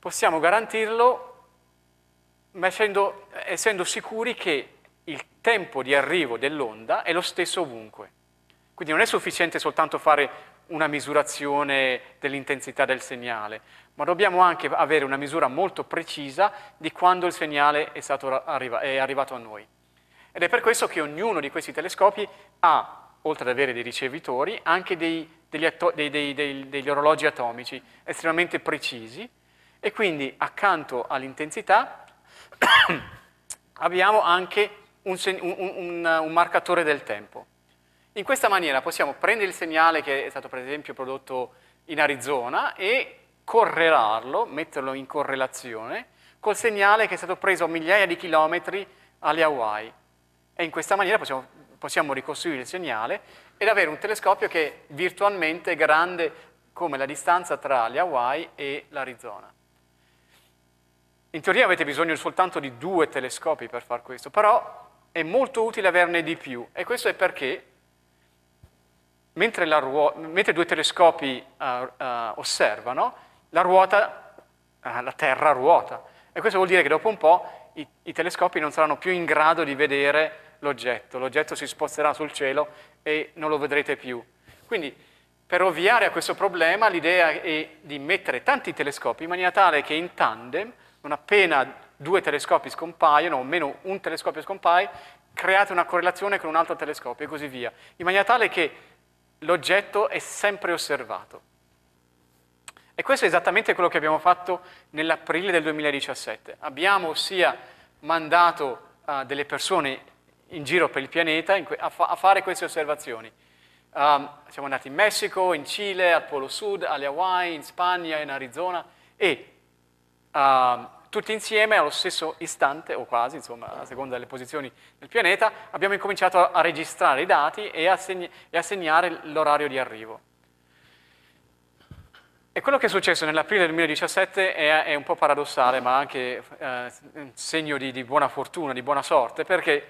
Possiamo garantirlo essendo, essendo sicuri che il tempo di arrivo dell'onda è lo stesso ovunque. Quindi non è sufficiente soltanto fare una misurazione dell'intensità del segnale, ma dobbiamo anche avere una misura molto precisa di quando il segnale è, arriva- è arrivato a noi. Ed è per questo che ognuno di questi telescopi ha, oltre ad avere dei ricevitori, anche dei, degli, atto- dei, dei, degli orologi atomici estremamente precisi e quindi accanto all'intensità abbiamo anche un, un, un, marcatore del tempo. In questa maniera possiamo prendere il segnale che è stato per esempio prodotto in Arizona e correlarlo, metterlo in correlazione col segnale che è stato preso a migliaia di chilometri alle Hawaii. E in questa maniera possiamo, possiamo ricostruire il segnale ed avere un telescopio che è virtualmente grande come la distanza tra le Hawaii e l'Arizona. In teoria avete bisogno soltanto di due telescopi per far questo, però è molto utile averne di più e questo è perché mentre, mentre due telescopi uh, uh, osservano, la ruota, uh, la Terra ruota e questo vuol dire che dopo un po' i, i telescopi non saranno più in grado di vedere l'oggetto, l'oggetto si sposterà sul cielo e non lo vedrete più. Quindi, per ovviare a questo problema l'idea è di mettere tanti telescopi in maniera tale che in tandem, non appena due telescopi scompaiono, o meno un telescopio scompare, create una correlazione con un altro telescopio e così via, in maniera tale che l'oggetto è sempre osservato. E questo è esattamente quello che abbiamo fatto nell'aprile del 2017. Abbiamo ossia mandato uh, delle persone in giro per il pianeta a, fa a, fare queste osservazioni. Um, siamo andati in Messico, in Cile, al Polo Sud, alle Hawaii, in Spagna, in Arizona e uh, tutti insieme allo stesso istante, o quasi, insomma, a seconda delle posizioni del pianeta, abbiamo incominciato a, registrare i dati e a, segn- e a segnare l'orario di arrivo. E quello che è successo nell'aprile del 2017 è, è un po' paradossale, ma anche eh, un segno di, di, buona fortuna, di buona sorte, perché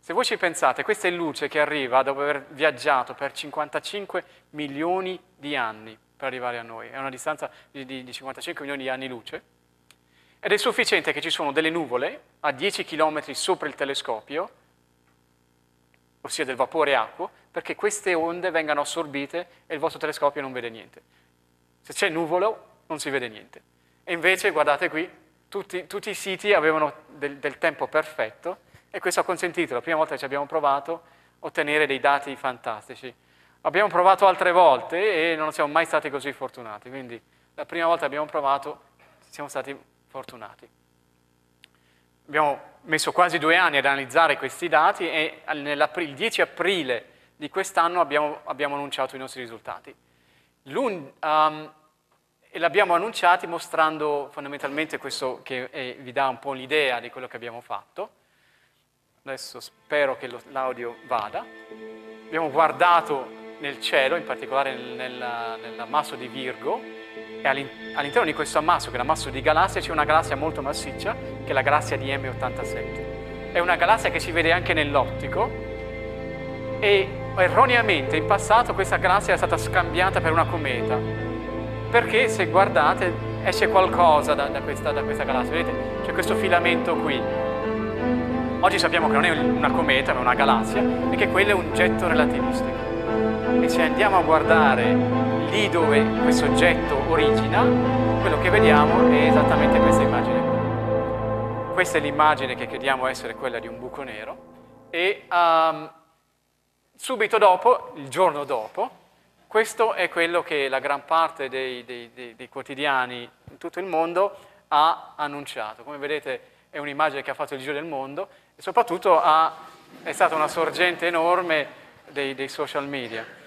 se voi ci pensate, questa è luce che arriva dopo aver viaggiato per 55 milioni di anni per arrivare a noi, è una distanza di, di, di 55 milioni di anni luce, ed è sufficiente che ci sono delle nuvole a 10 km sopra il telescopio, ossia del vapore acqua, perché queste onde vengano assorbite e il vostro telescopio non vede niente. Se c'è nuvolo non si vede niente. E invece, guardate qui, tutti, tutti i siti avevano del, del tempo perfetto e questo ha consentito, la prima volta che ci abbiamo provato, ottenere dei dati fantastici. Abbiamo provato altre volte e non siamo mai stati così fortunati, quindi la prima volta che abbiamo provato siamo stati fortunati. Abbiamo messo quasi due anni ad analizzare questi dati e il 10 aprile di quest'anno abbiamo, abbiamo, annunciato i nostri risultati. Um, e l'abbiamo annunciati mostrando fondamentalmente questo che eh, vi dà un po' l'idea di quello che abbiamo fatto. Adesso spero che l'audio vada. Abbiamo guardato nel cielo, in particolare nel, nell'ammasso di Virgo, e all'interno di questo ammasso, che è l'ammasso di galassie, c'è una galassia molto massiccia, che è la galassia di M87. È una galassia che si vede anche nell'ottico e erroneamente in passato questa galassia è stata scambiata per una cometa. Perché se guardate esce qualcosa da, da, questa, da questa galassia, vedete? C'è questo filamento qui. Oggi sappiamo che non è una cometa, ma una galassia, e che quello è un getto relativistico. E se andiamo a guardare lì dove questo oggetto origina, quello che vediamo è esattamente questa immagine qua. Questa è l'immagine che crediamo essere quella di un buco nero e um, subito dopo, il giorno dopo, questo è quello che la gran parte dei, dei, dei, dei quotidiani in tutto il mondo ha annunciato. Come vedete è un'immagine che ha fatto il giro del mondo e soprattutto ha, è stata una sorgente enorme dei social media.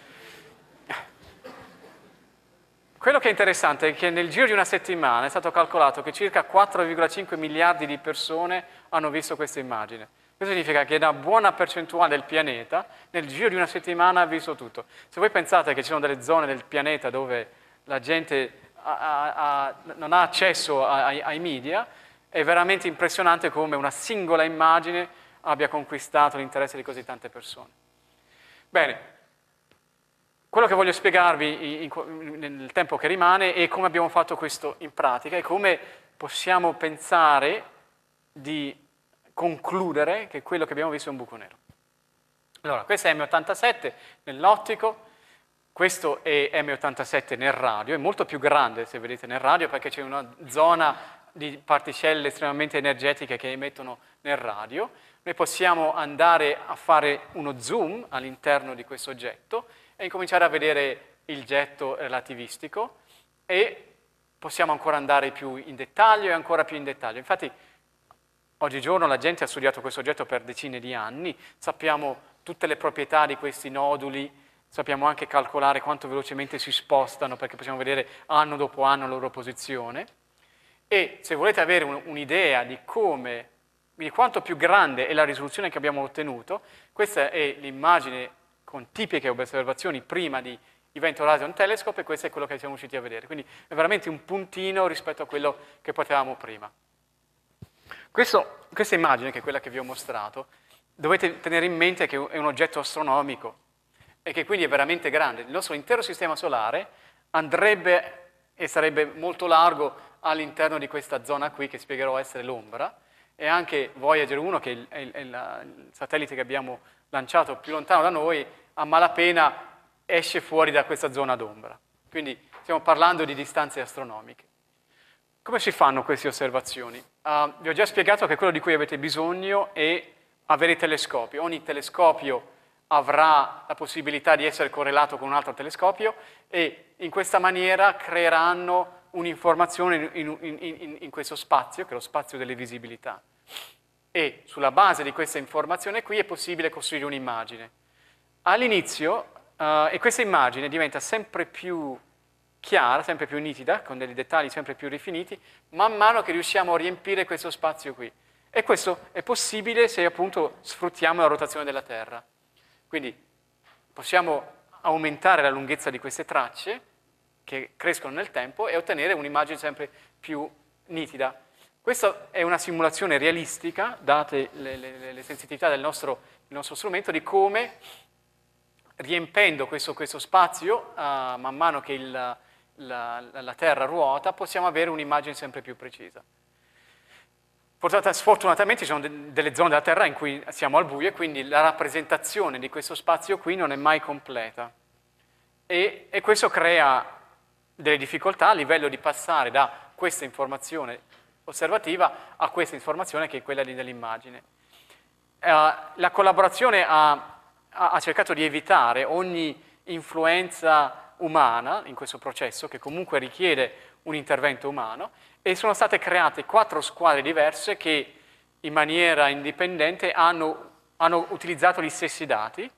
Quello che è interessante è che nel giro di una settimana è stato calcolato che circa 4,5 miliardi di persone hanno visto questa immagine. Questo significa che una buona percentuale del pianeta nel giro di una settimana ha visto tutto. Se voi pensate che ci sono delle zone del pianeta dove la gente ha, ha, ha, non ha accesso ai, ai media, è veramente impressionante come una singola immagine abbia conquistato l'interesse di così tante persone. Bene, quello che voglio spiegarvi in, in, nel tempo che rimane è come abbiamo fatto questo in pratica e come possiamo pensare di concludere che quello che abbiamo visto è un buco nero. Allora, questo è M87 nell'ottico, questo è M87 nel radio, è molto più grande se vedete nel radio perché c'è una zona di particelle estremamente energetiche che emettono nel radio. Noi possiamo andare a fare uno zoom all'interno di questo oggetto e incominciare a vedere il getto relativistico e possiamo ancora andare più in dettaglio e ancora più in dettaglio. Infatti oggigiorno la gente ha studiato questo oggetto per decine di anni, sappiamo tutte le proprietà di questi noduli, sappiamo anche calcolare quanto velocemente si spostano perché possiamo vedere anno dopo anno la loro posizione e se volete avere un'idea di come, di quanto più grande è la risoluzione che abbiamo ottenuto, questa è l'immagine con tipiche osservazioni prima di Event Horizon Telescope e questo è quello che siamo riusciti a vedere. Quindi è veramente un puntino rispetto a quello che potevamo prima. Questo, questa immagine, che è quella che vi ho mostrato, dovete tenere in mente che è un oggetto astronomico e che quindi è veramente grande. Il nostro intero sistema solare andrebbe e sarebbe molto largo all'interno di questa zona qui, che spiegherò essere l'ombra, e anche Voyager 1, che è il, è il, è il satellite che abbiamo lanciato più lontano da noi, a malapena esce fuori da questa zona d'ombra. Quindi stiamo parlando di distanze astronomiche. Come si fanno queste osservazioni? Uh, vi ho già spiegato che quello di cui avete bisogno è avere i telescopi. Ogni telescopio avrà la possibilità di essere correlato con un altro telescopio e in questa maniera creeranno un'informazione in, in, in, in questo spazio, che è lo spazio delle visibilità. E sulla base di questa informazione qui è possibile costruire un'immagine. All'inizio, uh, e questa immagine diventa sempre più chiara, sempre più nitida, con dei dettagli sempre più rifiniti, man mano che riusciamo a riempire questo spazio qui. E questo è possibile se appunto sfruttiamo la rotazione della Terra. Quindi possiamo aumentare la lunghezza di queste tracce, che crescono nel tempo, e ottenere un'immagine sempre più nitida. Questa è una simulazione realistica, date le, le, le sensitività del nostro, nostro strumento, di come riempendo questo, questo spazio, uh, man mano che il, la, la, Terra ruota, possiamo avere un'immagine sempre più precisa. sfortunatamente ci sono delle zone della Terra in cui siamo al buio e quindi la rappresentazione di questo spazio qui non è mai completa. E, e questo crea delle difficoltà a livello di passare da questa informazione osservativa a questa informazione che è quella dell'immagine. Uh, la collaborazione ha ha cercato di evitare ogni influenza umana in questo processo, che comunque richiede un intervento umano, e sono state create quattro squadre diverse che in maniera indipendente hanno, hanno utilizzato gli stessi dati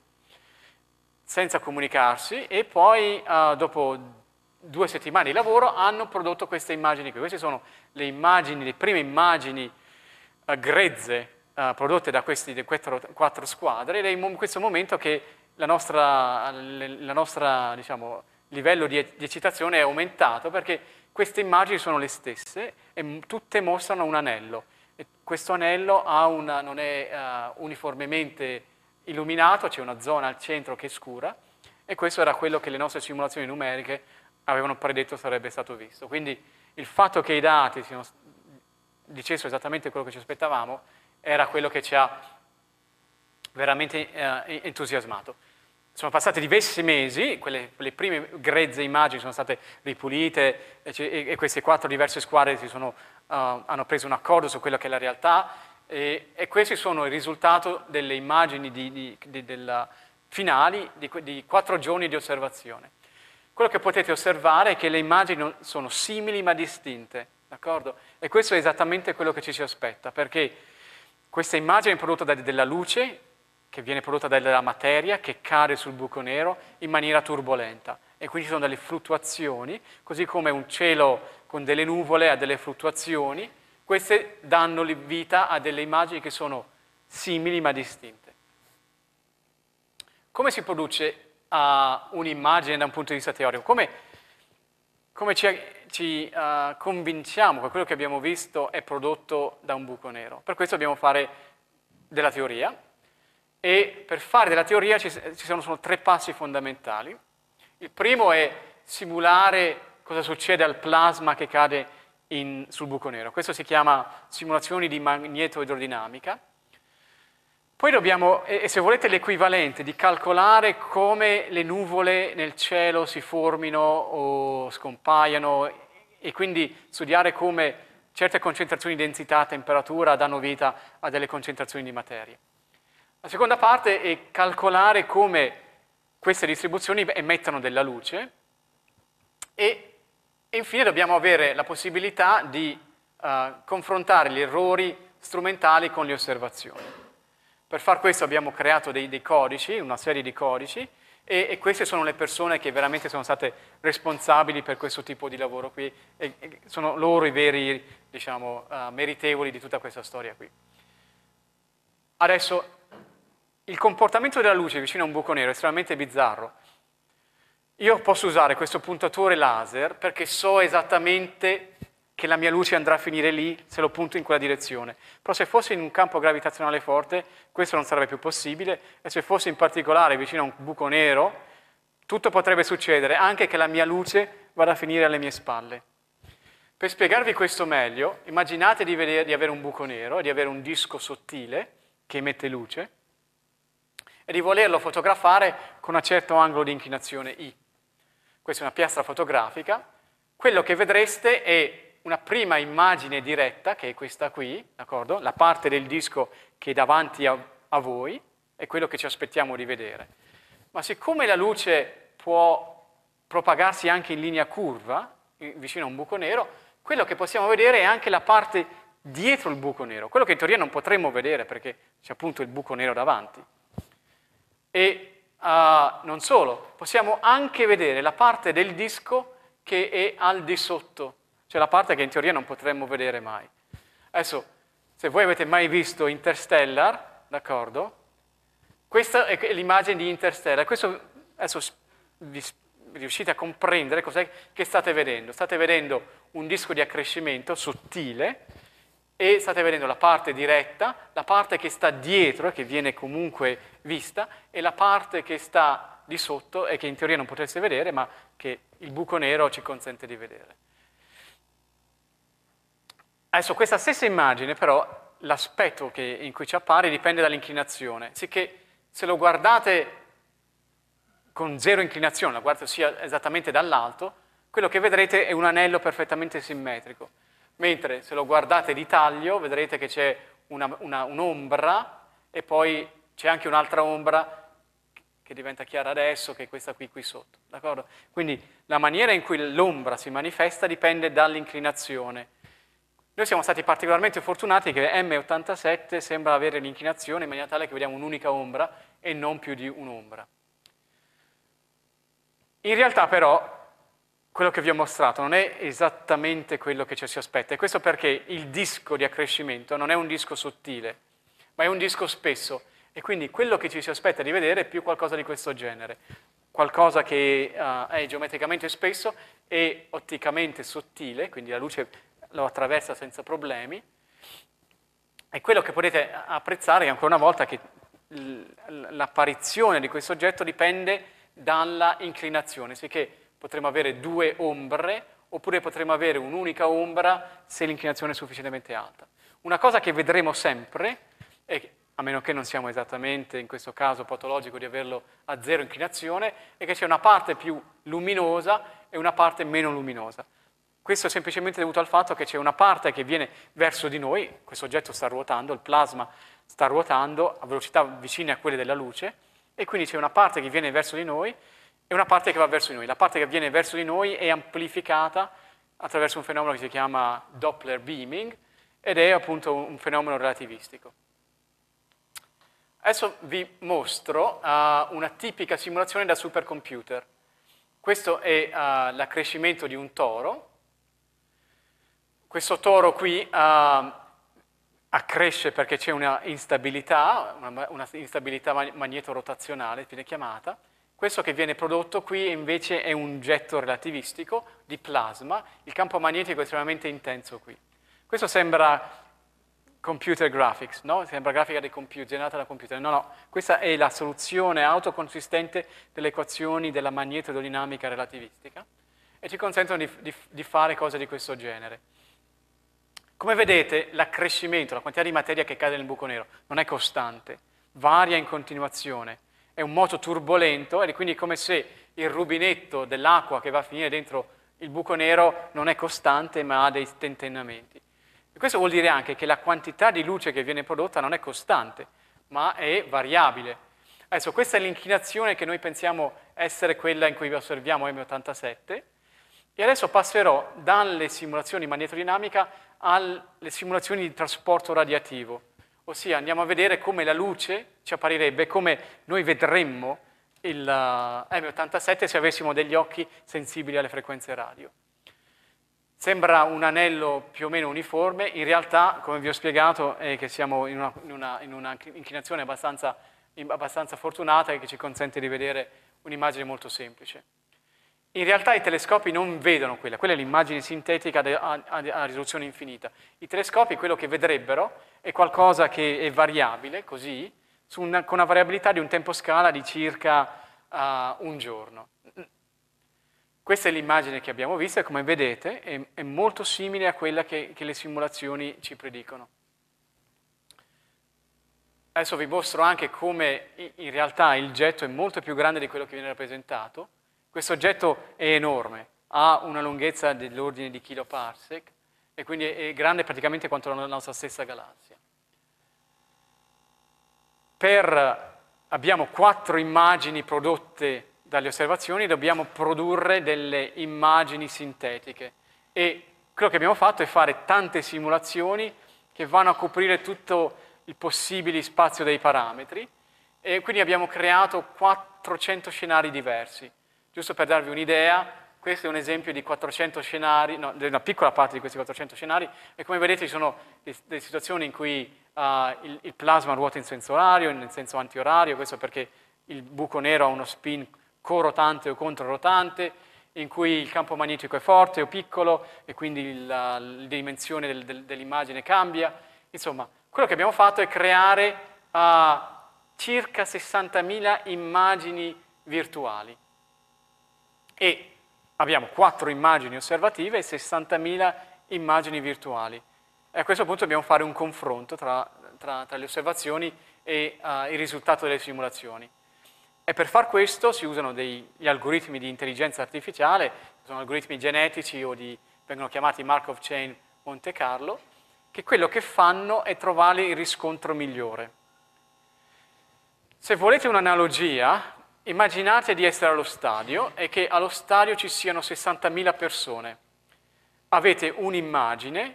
senza comunicarsi e poi uh, dopo due settimane di lavoro hanno prodotto queste immagini qui. Queste sono le immagini, le prime immagini uh, grezze eh, prodotte da queste quattro, squadre ed è in questo momento che il nostro la nostra diciamo, livello di, di eccitazione è aumentato perché queste immagini sono le stesse e tutte mostrano un anello. E questo anello una, non è uh, uniformemente illuminato, c'è una zona al centro che è scura e questo era quello che le nostre simulazioni numeriche avevano predetto sarebbe stato visto. Quindi il fatto che i dati siano, dicessero esattamente quello che ci aspettavamo era quello che ci ha veramente eh, entusiasmato. Sono passati diversi mesi, quelle, quelle, prime grezze immagini sono state ripulite e, e queste quattro diverse squadre sono, uh, hanno preso un accordo su quella che è la realtà e, e questi sono il risultato delle immagini di, di, di, della, finali di quattro giorni di osservazione. Quello che potete osservare è che le immagini sono simili ma distinte, d'accordo? E questo è esattamente quello che ci si aspetta, perché questa immagine è prodotta da della luce che viene prodotta dalla materia che cade sul buco nero in maniera turbolenta e quindi ci sono delle fluttuazioni, così come un cielo con delle nuvole ha delle fluttuazioni, queste danno vita a delle immagini che sono simili ma distinte. Come si produce uh, un'immagine da un punto di vista teorico? Come come ci, ci uh, convinciamo che quello che abbiamo visto è prodotto da un buco nero. Per questo dobbiamo fare della teoria e per fare della teoria ci, ci sono, sono tre passi fondamentali. Il primo è simulare cosa succede al plasma che cade in, sul buco nero. Questo si chiama simulazioni di magnetoidrodinamica poi dobbiamo, e se volete l'equivalente di calcolare come le nuvole nel cielo si formino o scompaiano e quindi studiare come certe concentrazioni di densità, temperatura danno vita a delle concentrazioni di materia. La seconda parte è calcolare come queste distribuzioni emettono della luce e, infine dobbiamo avere la possibilità di uh, confrontare gli errori strumentali con le osservazioni. Per far questo abbiamo creato dei, dei codici, una serie di codici, e, e, queste sono le persone che veramente sono state responsabili per questo tipo di lavoro qui, e, e sono loro i veri, diciamo, uh, meritevoli di tutta questa storia qui. Adesso, il comportamento della luce vicino a un buco nero è estremamente bizzarro. Io posso usare questo puntatore laser perché so esattamente che la mia luce andrà a finire lì se lo punto in quella direzione. Però se fosse in un campo gravitazionale forte, questo non sarebbe più possibile, e se fosse in particolare vicino a un buco nero, tutto potrebbe succedere, anche che la mia luce vada a finire alle mie spalle. Per spiegarvi questo meglio, immaginate di, vedere, di avere un buco nero, di avere un disco sottile che emette luce, e di volerlo fotografare con un certo angolo di inclinazione I. Questa è una piastra fotografica. Quello che vedreste è una prima immagine diretta, che è questa qui, d'accordo? La parte del disco che è davanti a, a voi è quello che ci aspettiamo di vedere. Ma siccome la luce può propagarsi anche in linea curva, eh, vicino a un buco nero, quello che possiamo vedere è anche la parte dietro il buco nero, quello che in teoria non potremmo vedere perché c'è appunto il buco nero davanti. E uh, non solo, possiamo anche vedere la parte del disco che è al di sotto cioè la parte che in teoria non potremmo vedere mai. Adesso, se voi avete mai visto Interstellar, d'accordo? Questa è l'immagine di Interstellar. Questo, adesso vi riuscite a comprendere cos'è che state vedendo. State vedendo un disco di accrescimento sottile e state vedendo la parte diretta, la parte che sta dietro e che viene comunque vista e la parte che sta di sotto e che in teoria non potreste vedere ma che il buco nero ci consente di vedere. Adesso questa stessa immagine però, l'aspetto in cui ci appare dipende dall'inclinazione, sicché se lo guardate con zero inclinazione, la guardate sia esattamente dall'alto, quello che vedrete è un anello perfettamente simmetrico, mentre se lo guardate di taglio vedrete che c'è una, una, un'ombra e poi c'è anche un'altra ombra che diventa chiara adesso, che è questa qui, qui sotto. D'accordo? Quindi la maniera in cui l'ombra si manifesta dipende dall'inclinazione noi siamo stati particolarmente fortunati che M87 sembra avere l'inclinazione in maniera tale che vediamo un'unica ombra e non più di un'ombra. In realtà però quello che vi ho mostrato non è esattamente quello che ci si aspetta e questo perché il disco di accrescimento non è un disco sottile, ma è un disco spesso e quindi quello che ci si aspetta di vedere è più qualcosa di questo genere, qualcosa che uh, è geometricamente spesso e otticamente sottile, quindi la luce lo attraversa senza problemi. E quello che potete apprezzare è ancora una volta che l'apparizione di questo oggetto dipende dalla inclinazione, sicché potremmo avere due ombre oppure potremmo avere un'unica ombra se l'inclinazione è sufficientemente alta. Una cosa che vedremo sempre, e a meno che non siamo esattamente in questo caso patologico di averlo a zero inclinazione, è che c'è una parte più luminosa e una parte meno luminosa. Questo è semplicemente dovuto al fatto che c'è una parte che viene verso di noi, questo oggetto sta ruotando, il plasma sta ruotando a velocità vicine a quelle della luce, e quindi c'è una parte che viene verso di noi e una parte che va verso di noi. La parte che viene verso di noi è amplificata attraverso un fenomeno che si chiama Doppler beaming ed è appunto un fenomeno relativistico. Adesso vi mostro uh, una tipica simulazione da supercomputer. Questo è uh, l'accrescimento di un toro questo toro qui uh, accresce perché c'è una instabilità, una, una instabilità magnetorotazionale, viene chiamata. Questo che viene prodotto qui invece è un getto relativistico di plasma, il campo magnetico è estremamente intenso qui. Questo sembra computer graphics, no? Sembra grafica di computer, generata da computer. No, no, questa è la soluzione autoconsistente delle equazioni della magnetodinamica relativistica e ci consentono di, di, di fare cose di questo genere. Come vedete, l'accrescimento, la quantità di materia che cade nel buco nero, non è costante, varia in continuazione, è un moto turbolento e quindi è come se il rubinetto dell'acqua che va a finire dentro il buco nero non è costante ma ha dei tentennamenti. E questo vuol dire anche che la quantità di luce che viene prodotta non è costante, ma è variabile. Adesso, questa è l'inclinazione che noi pensiamo essere quella in cui osserviamo M87, e adesso passerò dalle simulazioni magnetodinamica alle simulazioni di trasporto radiativo, ossia andiamo a vedere come la luce ci apparirebbe, come noi vedremmo il eh, M87 se avessimo degli occhi sensibili alle frequenze radio. Sembra un anello più o meno uniforme, in realtà, come vi ho spiegato, è che siamo in un'inclinazione in una, in una abbastanza, abbastanza fortunata e che ci consente di vedere un'immagine molto semplice. In realtà i telescopi non vedono quella, quella è l'immagine sintetica a, risoluzione infinita. I telescopi quello che vedrebbero è qualcosa che è variabile, così, una, con una variabilità di un tempo scala di circa uh, un giorno. Questa è l'immagine che abbiamo visto e come vedete è, è, molto simile a quella che, che le simulazioni ci predicono. Adesso vi mostro anche come in realtà il getto è molto più grande di quello che viene rappresentato questo oggetto è enorme, ha una lunghezza dell'ordine di kiloparsec e quindi è grande praticamente quanto la nostra stessa galassia. Per, abbiamo quattro immagini prodotte dalle osservazioni, dobbiamo produrre delle immagini sintetiche e quello che abbiamo fatto è fare tante simulazioni che vanno a coprire tutto il possibile spazio dei parametri e quindi abbiamo creato 400 scenari diversi Giusto per darvi un'idea, questo è un esempio di 400 scenari, no, di una piccola parte di questi 400 scenari, e come vedete ci sono delle situazioni in cui uh, il, il, plasma ruota in senso orario, nel senso antiorario, questo perché il buco nero ha uno spin corotante o controrotante, in cui il campo magnetico è forte o piccolo e quindi la, la dimensione del, del, dell'immagine cambia. Insomma, quello che abbiamo fatto è creare uh, circa 60.000 immagini virtuali e abbiamo 4 immagini osservative e 60.000 immagini virtuali. E a questo punto dobbiamo fare un confronto tra, tra, tra le osservazioni e uh, il risultato delle simulazioni. E per far questo si usano degli algoritmi di intelligenza artificiale, sono algoritmi genetici o di, vengono chiamati Markov Chain Monte Carlo, che quello che fanno è trovare il riscontro migliore. Se volete un'analogia immaginate di essere allo stadio e che allo stadio ci siano 60.000 persone. Avete un'immagine,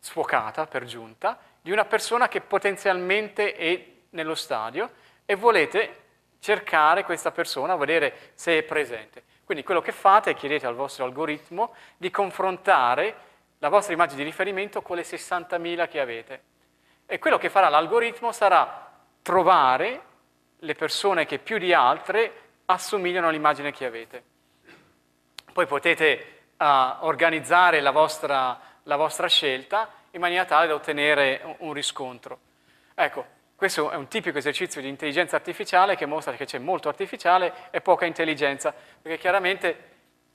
sfocata per giunta, di una persona che potenzialmente è nello stadio e volete cercare questa persona, vedere se è presente. Quindi quello che fate è chiedete al vostro algoritmo di confrontare la vostra immagine di riferimento con le 60.000 che avete. E quello che farà l'algoritmo sarà trovare le persone che più di altre assomigliano all'immagine che avete. Poi potete uh, organizzare la vostra, la vostra scelta in maniera tale da ottenere un riscontro. Ecco, questo è un tipico esercizio di intelligenza artificiale che mostra che c'è molto artificiale e poca intelligenza, perché chiaramente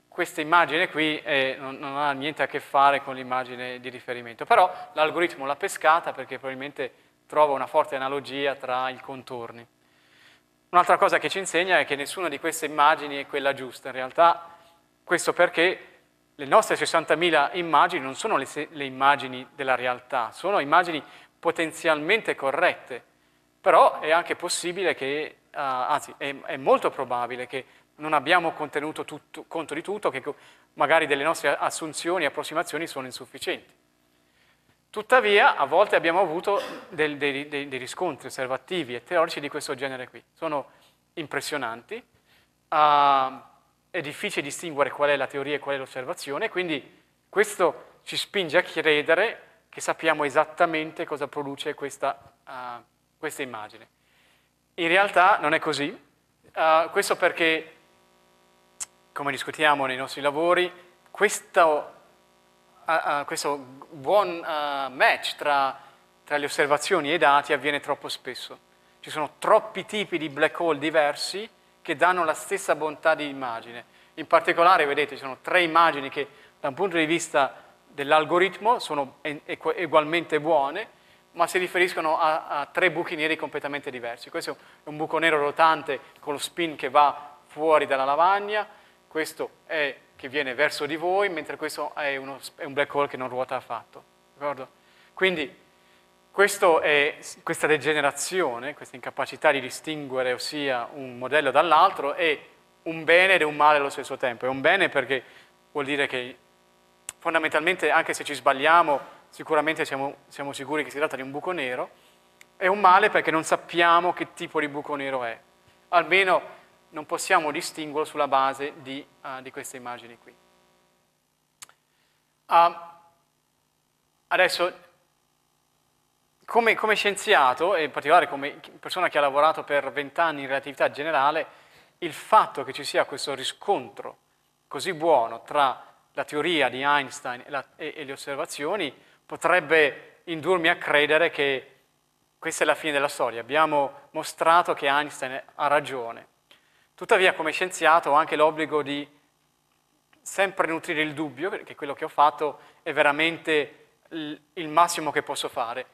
questa immagine qui eh, non, non, ha niente a che fare con l'immagine di riferimento, però l'algoritmo l'ha pescata perché probabilmente trova una forte analogia tra i contorni. Un'altra cosa che ci insegna è che nessuna di queste immagini è quella giusta, in realtà questo perché le nostre 60.000 immagini non sono le, le, immagini della realtà, sono immagini potenzialmente corrette, però è anche possibile che, uh, anzi è, è, molto probabile che non abbiamo tutto, conto di tutto, che magari delle nostre assunzioni e approssimazioni sono insufficienti. Tuttavia, a volte abbiamo avuto dei, dei, dei, dei riscontri osservativi e teorici di questo genere qui. Sono impressionanti, uh, è difficile distinguere qual è la teoria e qual è l'osservazione, quindi questo ci spinge a credere che sappiamo esattamente cosa produce questa, uh, questa immagine. In realtà non è così, uh, questo perché, come discutiamo nei nostri lavori, questo a, questo buon uh, match tra, tra le osservazioni e i dati avviene troppo spesso. Ci sono troppi tipi di black hole diversi che danno la stessa bontà di immagine. In particolare, vedete, ci sono tre immagini che da un punto di vista dell'algoritmo sono ugualmente buone, ma si riferiscono a, a, tre buchi neri completamente diversi. Questo è un buco nero rotante con lo spin che va fuori dalla lavagna, questo è che viene verso di voi, mentre questo è, uno, è un black hole che non ruota affatto. D'accordo? Quindi è, questa degenerazione, questa incapacità di distinguere ossia un modello dall'altro è un bene ed è un male allo stesso tempo. È un bene perché vuol dire che fondamentalmente anche se ci sbagliamo sicuramente siamo, siamo sicuri che si tratta di un buco nero, è un male perché non sappiamo che tipo di buco nero è. Almeno non possiamo distinguerlo sulla base di, uh, di queste immagini qui. Uh, adesso, come, come, scienziato, e in particolare come persona che ha lavorato per vent'anni in relatività generale, il fatto che ci sia questo riscontro così buono tra la teoria di Einstein e, la, e, e le osservazioni potrebbe indurmi a credere che questa è la fine della storia. Abbiamo mostrato che Einstein ha ragione. Tuttavia, come scienziato, ho anche l'obbligo di sempre nutrire il dubbio, che quello che ho fatto è veramente il massimo che posso fare.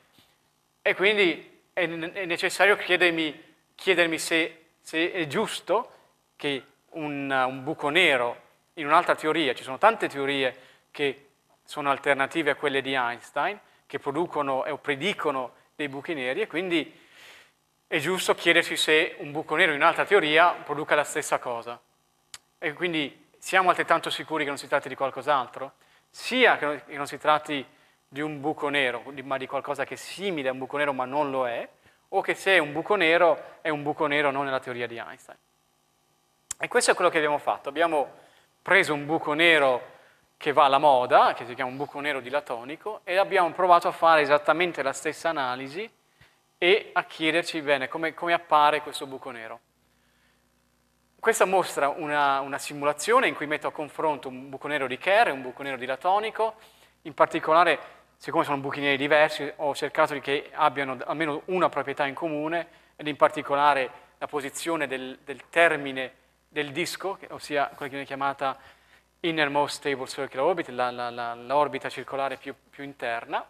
E quindi è, necessario chiedermi, chiedermi se, se, è giusto che un, un buco nero, in un'altra teoria, ci sono tante teorie che sono alternative a quelle di Einstein, che producono o predicono dei buchi neri, e quindi è giusto chiedersi se un buco nero in un'altra teoria produca la stessa cosa. E quindi siamo altrettanto sicuri che non si tratti di qualcos'altro, sia che non si tratti di un buco nero, ma di qualcosa che è simile a un buco nero ma non lo è, o che se è un buco nero è un buco nero non nella teoria di Einstein. E questo è quello che abbiamo fatto. Abbiamo preso un buco nero che va alla moda, che si chiama un buco nero dilatonico, e abbiamo provato a fare esattamente la stessa analisi e a chiederci bene come, come appare questo buco nero. Questa mostra una, una, simulazione in cui metto a confronto un buco nero di Kerr e un buco nero di Latonico, in particolare, siccome sono buchi neri diversi, ho cercato che abbiano almeno una proprietà in comune, ed in particolare la posizione del, del termine del disco, ossia quella che viene chiamata innermost stable circular orbit, l'orbita circolare più, più interna,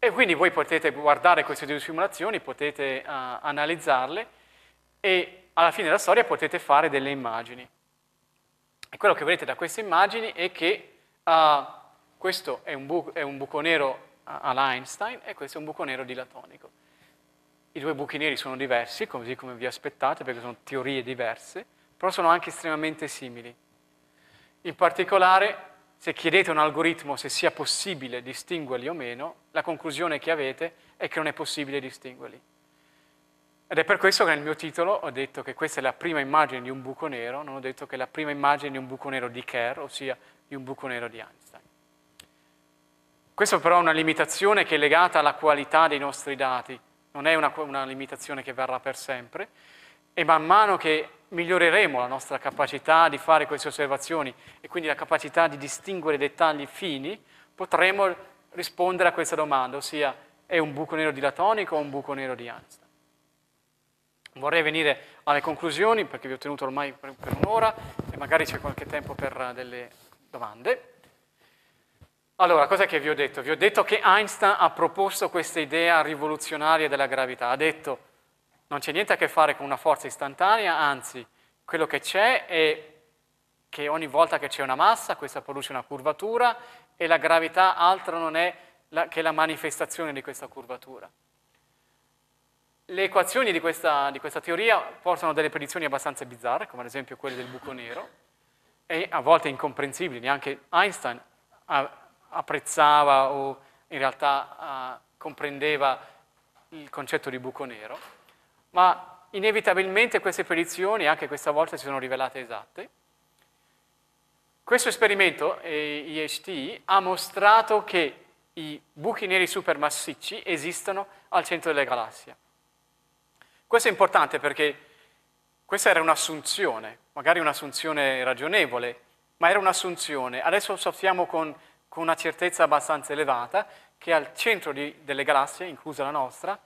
e quindi voi potete guardare queste due simulazioni, potete uh, analizzarle e alla fine della storia potete fare delle immagini. E quello che vedete da queste immagini è che uh, questo è un, buco, è un buco nero eh, all'Einstein e questo è un buco nero dilatonico. I due buchi neri sono diversi, così come vi aspettate, perché sono teorie diverse, però sono anche estremamente simili. In particolare se chiedete a un algoritmo se sia possibile distinguerli o meno, la conclusione che avete è che non è possibile distinguerli. Ed è per questo che nel mio titolo ho detto che questa è la prima immagine di un buco nero, non ho detto che è la prima immagine di un buco nero di Kerr, ossia di un buco nero di Einstein. Questa però è una limitazione che è legata alla qualità dei nostri dati, non è una, una limitazione che verrà per sempre, e man mano che miglioreremo la nostra capacità di fare queste osservazioni e quindi la capacità di distinguere dettagli fini, potremo rispondere a questa domanda, ossia è un buco nero di Latonico o un buco nero di Einstein? Vorrei venire alle conclusioni perché vi ho tenuto ormai per, un'ora e magari c'è qualche tempo per eh, delle domande. Allora, cosa che vi ho detto? Vi ho detto che Einstein ha proposto questa idea rivoluzionaria della gravità, ha detto non c'è niente a che fare con una forza istantanea, anzi, quello che c'è è che ogni volta che c'è una massa, questa produce una curvatura e la gravità altro non è la, che la manifestazione di questa curvatura. Le equazioni di questa, di questa teoria portano a delle predizioni abbastanza bizzarre, come ad esempio quelle del buco nero, e a volte incomprensibili, neanche Einstein apprezzava o in realtà ah, comprendeva il concetto di buco nero ma inevitabilmente queste predizioni anche questa volta si sono rivelate esatte. Questo esperimento, eh, IHT, ha mostrato che i buchi neri supermassicci esistono al centro delle galassie. Questo è importante perché questa era un'assunzione, magari un'assunzione ragionevole, ma era un'assunzione. Adesso sappiamo con, con, una certezza abbastanza elevata che al centro di, delle galassie, inclusa la nostra,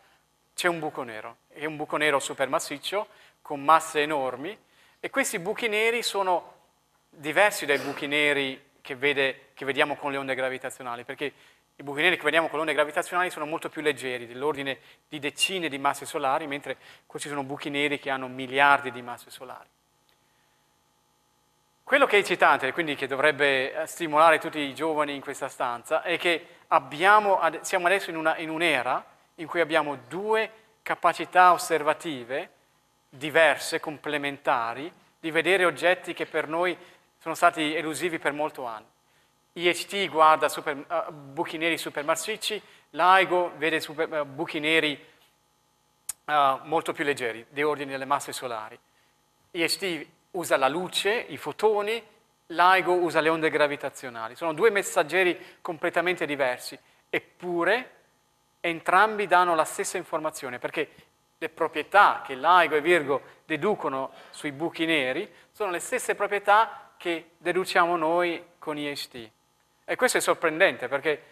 c'è un buco nero, è un buco nero supermassiccio con masse enormi e questi buchi neri sono diversi dai buchi neri che, vede, che vediamo con le onde gravitazionali, perché i buchi neri che vediamo con le onde gravitazionali sono molto più leggeri, dell'ordine di decine di masse solari, mentre questi sono buchi neri che hanno miliardi di masse solari. Quello che è eccitante, quindi che dovrebbe eh, stimolare tutti i giovani in questa stanza, è che abbiamo, siamo adesso in, una, in un'era in cui abbiamo due capacità osservative diverse, complementari, di vedere oggetti che per noi sono stati elusivi per molto anni. IHT guarda super, uh, buchi neri supermassicci, LIGO vede super, uh, buchi neri uh, molto più leggeri, di ordine delle masse solari. IHT usa la luce, i fotoni, LIGO usa le onde gravitazionali. Sono due messaggeri completamente diversi, eppure entrambi danno la stessa informazione, perché le proprietà che Laigo e Virgo deducono sui buchi neri sono le stesse proprietà che deduciamo noi con IHT. E questo è sorprendente perché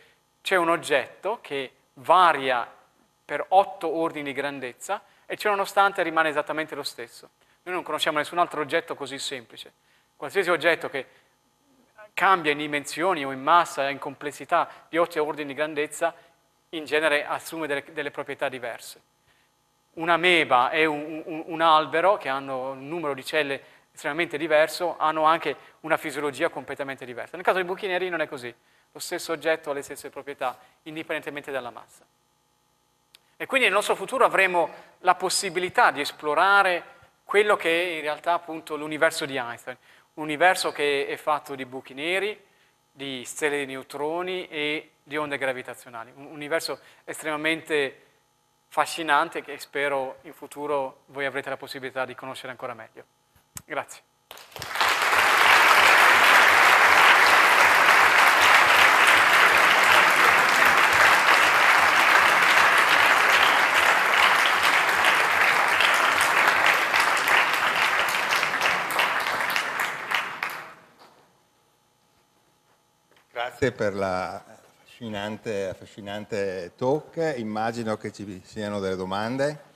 c'è un oggetto che varia per otto ordini di grandezza e ciononostante rimane esattamente lo stesso. Noi non conosciamo nessun altro oggetto così semplice. Qualsiasi oggetto che cambia in dimensioni o in massa, in complessità di otto ordini di grandezza, in genere assume delle, delle proprietà diverse. Una meba e un, un, un albero, che hanno un numero di celle estremamente diverso, hanno anche una fisiologia completamente diversa. Nel caso dei buchi neri non è così. Lo stesso oggetto ha le stesse proprietà, indipendentemente dalla massa. E quindi nel nostro futuro avremo la possibilità di esplorare quello che è in realtà appunto l'universo di Einstein, un universo che è fatto di buchi neri, di stelle di neutroni e di onde gravitazionali. Un universo estremamente affascinante che spero in futuro voi avrete la possibilità di conoscere ancora meglio. Grazie. grazie per la affascinante, affascinante talk. Immagino che ci siano delle domande.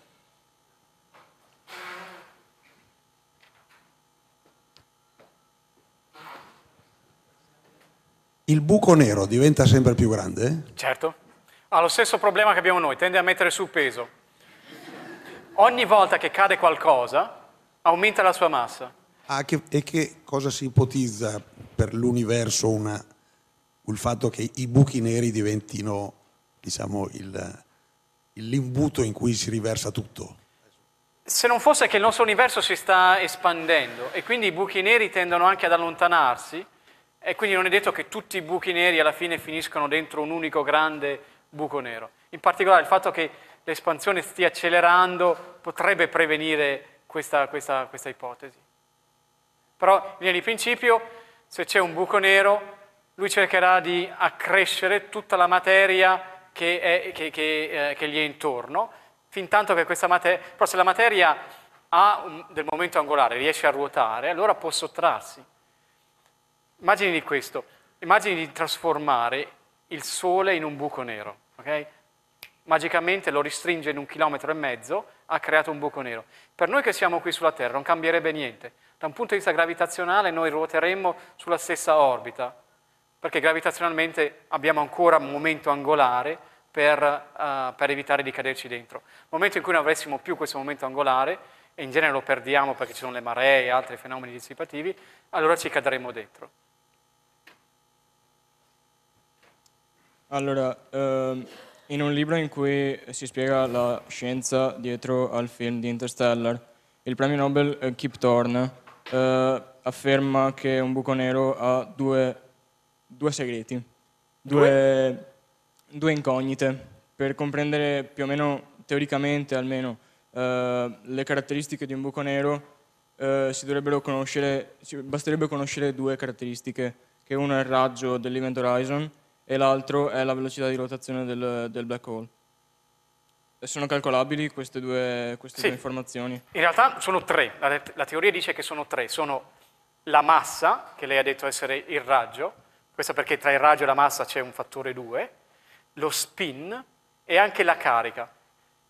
Il buco nero diventa sempre più grande? Certo. Ha lo stesso problema che abbiamo noi, tende a mettere su peso. Ogni volta che cade qualcosa, aumenta la sua massa. Ah, che, e che cosa si ipotizza per l'universo una il fatto che i buchi neri diventino diciamo, il, l'imbuto in cui si riversa tutto. Se non fosse che il nostro universo si sta espandendo e quindi i buchi neri tendono anche ad allontanarsi e quindi non è detto che tutti i buchi neri alla fine finiscono dentro un unico grande buco nero. In particolare il fatto che l'espansione stia accelerando potrebbe prevenire questa, questa, questa ipotesi. Però in linea di principio se c'è un buco nero lui cercherà di accrescere tutta la materia che, è, che, che, eh, che gli è intorno, fin tanto che questa materia, però se la materia ha un, del momento angolare, riesce a ruotare, allora può sottrarsi. Immagini di questo, immagini di trasformare il Sole in un buco nero, ok? Magicamente lo ristringe in un chilometro e mezzo, ha creato un buco nero. Per noi che siamo qui sulla Terra non cambierebbe niente. Da un punto di vista gravitazionale noi ruoteremmo sulla stessa orbita, perché gravitazionalmente abbiamo ancora un momento angolare per, uh, per evitare di caderci dentro. Nel momento in cui non avessimo più questo momento angolare, e in genere lo perdiamo perché ci sono le maree e altri fenomeni dissipativi, allora ci cadremo dentro. Allora, ehm, in un libro in cui si spiega la scienza dietro al film di Interstellar, il premio Nobel eh, Kip Thorne eh, afferma che un buco nero ha due due segreti, due, due incognite per comprendere più o meno teoricamente almeno eh, le caratteristiche di un buco nero eh, si dovrebbero conoscere, si, basterebbe conoscere due caratteristiche, che uno è il raggio dell'event horizon e l'altro è la velocità di rotazione del, del black hole. sono calcolabili queste due, queste sì. due informazioni? In realtà sono tre, la, la teoria dice che sono tre, sono la massa, che lei ha detto essere il raggio, questo perché tra il raggio e la massa c'è un fattore 2, lo spin e anche la carica.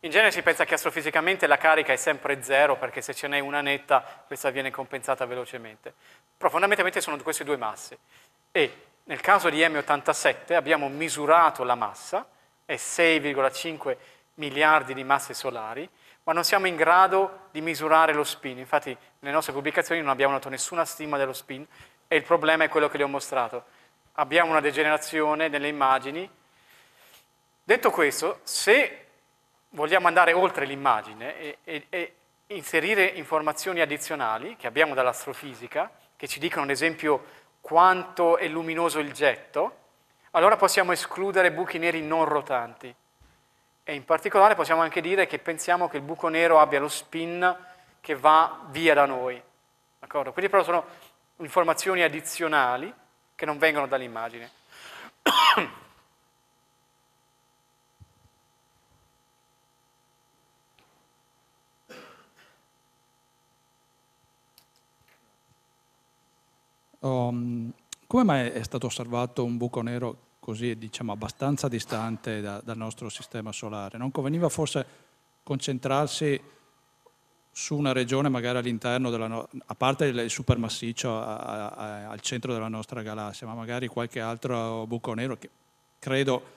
In genere si pensa che astrofisicamente la carica è sempre zero perché se ce n'è una netta questa viene compensata velocemente. Però fondamentalmente sono queste due masse. E nel caso di M87 abbiamo misurato la massa, è 6,5 miliardi di masse solari, ma non siamo in grado di misurare lo spin. Infatti nelle nostre pubblicazioni non abbiamo dato nessuna stima dello spin e il problema è quello che le ho mostrato abbiamo una degenerazione nelle immagini. Detto questo, se vogliamo andare oltre l'immagine e, e, e inserire informazioni addizionali che abbiamo dall'astrofisica, che ci dicono ad esempio quanto è luminoso il getto, allora possiamo escludere buchi neri non rotanti. E in particolare possiamo anche dire che pensiamo che il buco nero abbia lo spin che va via da noi. D'accordo? Quindi però sono informazioni addizionali che non vengono dall'immagine. Um, come mai è stato osservato un buco nero così, diciamo, abbastanza distante da, dal nostro sistema solare? Non conveniva forse concentrarsi su una regione magari all'interno della no- a parte il supermassiccio a, a, a, al centro della nostra galassia, ma magari qualche altro buco nero che credo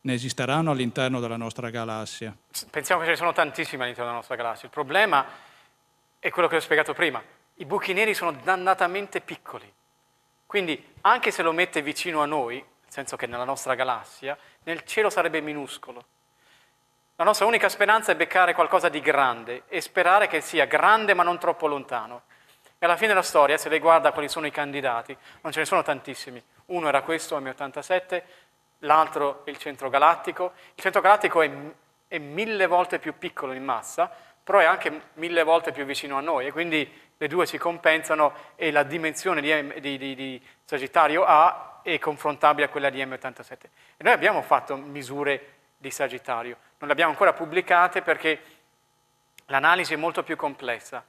ne esisteranno all'interno della nostra galassia. Pensiamo che ce ne sono tantissimi all'interno della nostra galassia. Il problema è quello che ho spiegato prima. I buchi neri sono dannatamente piccoli. Quindi anche se lo mette vicino a noi, nel senso che nella nostra galassia, nel cielo sarebbe minuscolo. La nostra unica speranza è beccare qualcosa di grande e sperare che sia grande ma non troppo lontano. E alla fine della storia, se lei guarda quali sono i candidati, non ce ne sono tantissimi. Uno era questo, M87, l'altro il centro galattico. Il centro galattico è, è mille volte più piccolo in massa, però è anche mille volte più vicino a noi e quindi le due si compensano e la dimensione di, M, di, di, di, Sagittario A è confrontabile a quella di M87. E noi abbiamo fatto misure di Sagittario, non le abbiamo ancora pubblicate perché l'analisi è molto più complessa.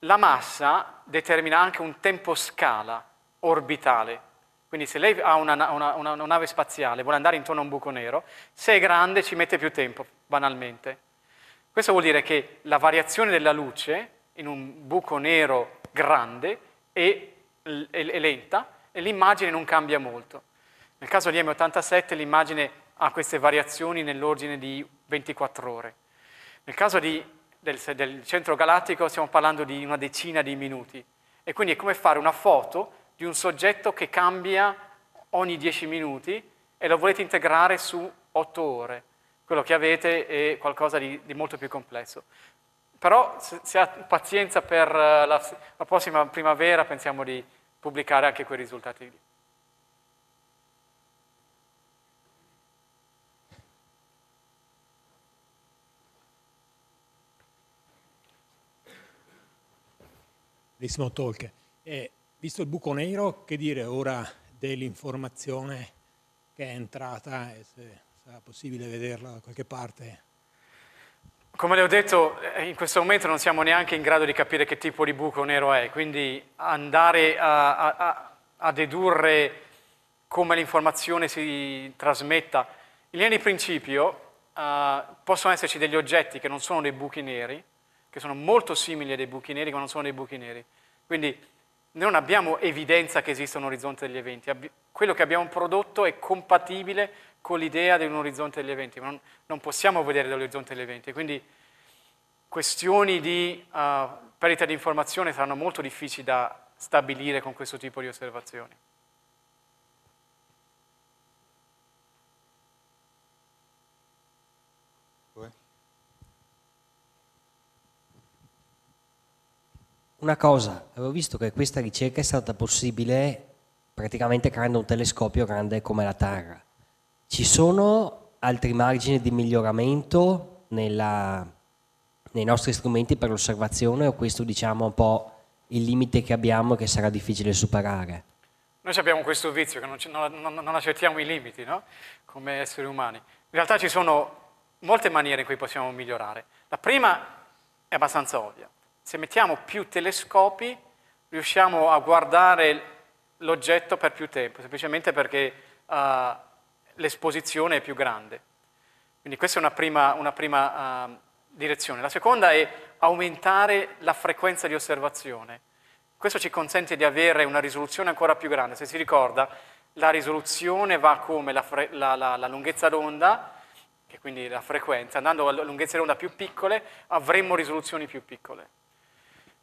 La massa determina anche un tempo scala orbitale, quindi se lei ha una, una, una, una nave spaziale vuole andare intorno a un buco nero, se è grande ci mette più tempo, banalmente. Questo vuol dire che la variazione della luce in un buco nero grande è, è, è lenta e l'immagine non cambia molto. Nel caso di M87 l'immagine a queste variazioni nell'ordine di 24 ore. Nel caso di, del, del centro galattico stiamo parlando di una decina di minuti e quindi è come fare una foto di un soggetto che cambia ogni 10 minuti e lo volete integrare su 8 ore. Quello che avete è qualcosa di, di molto più complesso. Però se, se ha pazienza per eh, la, la prossima primavera pensiamo di pubblicare anche quei risultati lì. dei talk. E visto il buco nero, che dire ora dell'informazione che è entrata e se sarà possibile vederla da qualche parte? Come le ho detto, eh, in questo momento non siamo neanche in grado di capire che tipo di buco nero è, quindi andare a, a, a dedurre come l'informazione si trasmetta. In linea di principio uh, possono esserci degli oggetti che non sono dei buchi neri, che sono molto simili a dei buchi neri, ma non sono dei buchi neri. Quindi non abbiamo evidenza che esista un orizzonte degli eventi, quello che abbiamo prodotto è compatibile con l'idea di un orizzonte degli eventi, ma non, non possiamo vedere dall'orizzonte degli eventi, quindi questioni di uh, perdita di informazione saranno molto difficili da stabilire con questo tipo di osservazioni. una cosa, avevo visto che questa ricerca è stata possibile praticamente creando un telescopio grande come la Terra. Ci sono altri margini di miglioramento nella, nei nostri strumenti per l'osservazione o questo diciamo un po' il limite che abbiamo e che sarà difficile superare? Noi abbiamo questo vizio che non, non, non accettiamo i limiti no? come esseri umani. In realtà ci sono molte maniere in cui possiamo migliorare. La prima è abbastanza ovvia, se mettiamo più telescopi riusciamo a guardare l'oggetto per più tempo, semplicemente perché uh, l'esposizione è più grande. Quindi questa è una prima, una prima uh, direzione. La seconda è aumentare la frequenza di osservazione. Questo ci consente di avere una risoluzione ancora più grande. Se si ricorda, la risoluzione va come la, fre- la, la, la lunghezza d'onda, che quindi la frequenza. Andando a lunghezze d'onda più piccole avremmo risoluzioni più piccole.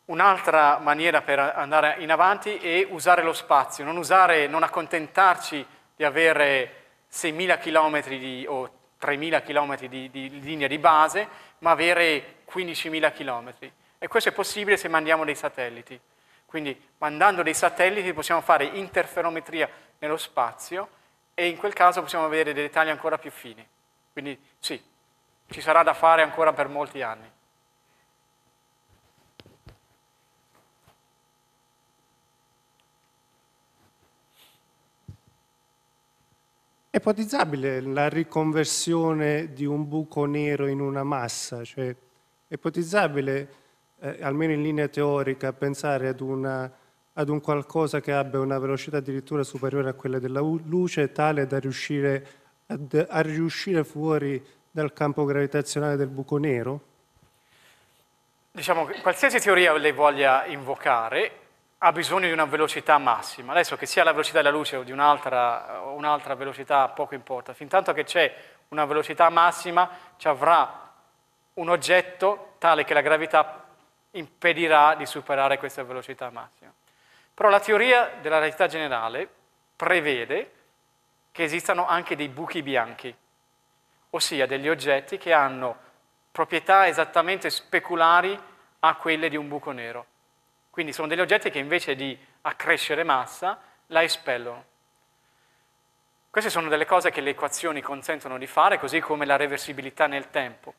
Un'altra maniera per andare in avanti è usare lo spazio, non, usare, non accontentarci di avere 6.000 km di, o 3.000 km di, di, linea di base, ma avere 15.000 km. E questo è possibile se mandiamo dei satelliti. Quindi mandando dei satelliti possiamo fare interferometria nello spazio e in quel caso possiamo avere dei dettagli ancora più fini. Quindi sì, ci sarà da fare ancora per molti anni. È ipotizzabile la riconversione di un buco nero in una massa, cioè è ipotizzabile, eh, almeno in linea teorica, pensare ad, una, ad, un qualcosa che abbia una velocità addirittura superiore a quella della luce, tale da riuscire ad, a riuscire fuori dal campo gravitazionale del buco nero? Diciamo che qualsiasi teoria lei voglia invocare, ha bisogno di una velocità massima. Adesso che sia la velocità della luce o di un'altra, un'altra velocità, poco importa. Fintanto che c'è una velocità massima, ci avrà un oggetto tale che la gravità impedirà di superare questa velocità massima. Però la teoria della relatività generale prevede che esistano anche dei buchi bianchi, ossia degli oggetti che hanno proprietà esattamente speculari a quelle di un buco nero. Quindi sono degli oggetti che invece di accrescere massa la espellono. Queste sono delle cose che le equazioni consentono di fare, così come la reversibilità nel tempo.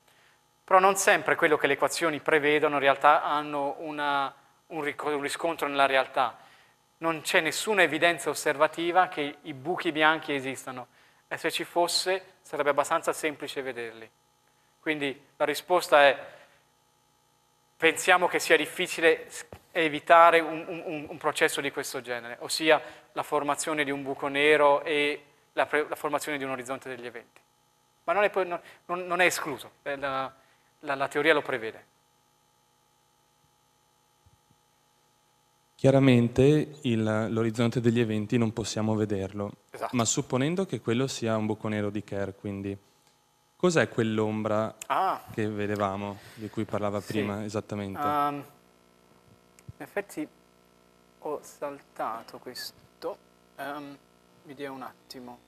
Però non sempre quello che le equazioni prevedono in realtà hanno una, un, un riscontro nella realtà. Non c'è nessuna evidenza osservativa che i buchi bianchi esistano e se ci fosse sarebbe abbastanza semplice vederli. Quindi la risposta è pensiamo che sia difficile e evitare un, un, un, processo di questo genere, ossia la formazione di un buco nero e la, pre, la formazione di un orizzonte degli eventi. Ma non è, non, non è escluso, eh, la, la, la teoria lo prevede. Chiaramente l'orizzonte degli eventi non possiamo vederlo, esatto. ma supponendo che quello sia un buco nero di Kerr, quindi cos'è quell'ombra ah. che vedevamo, di cui parlava sì. prima esattamente? Um. In effetti ho saltato questo, um, dia un attimo.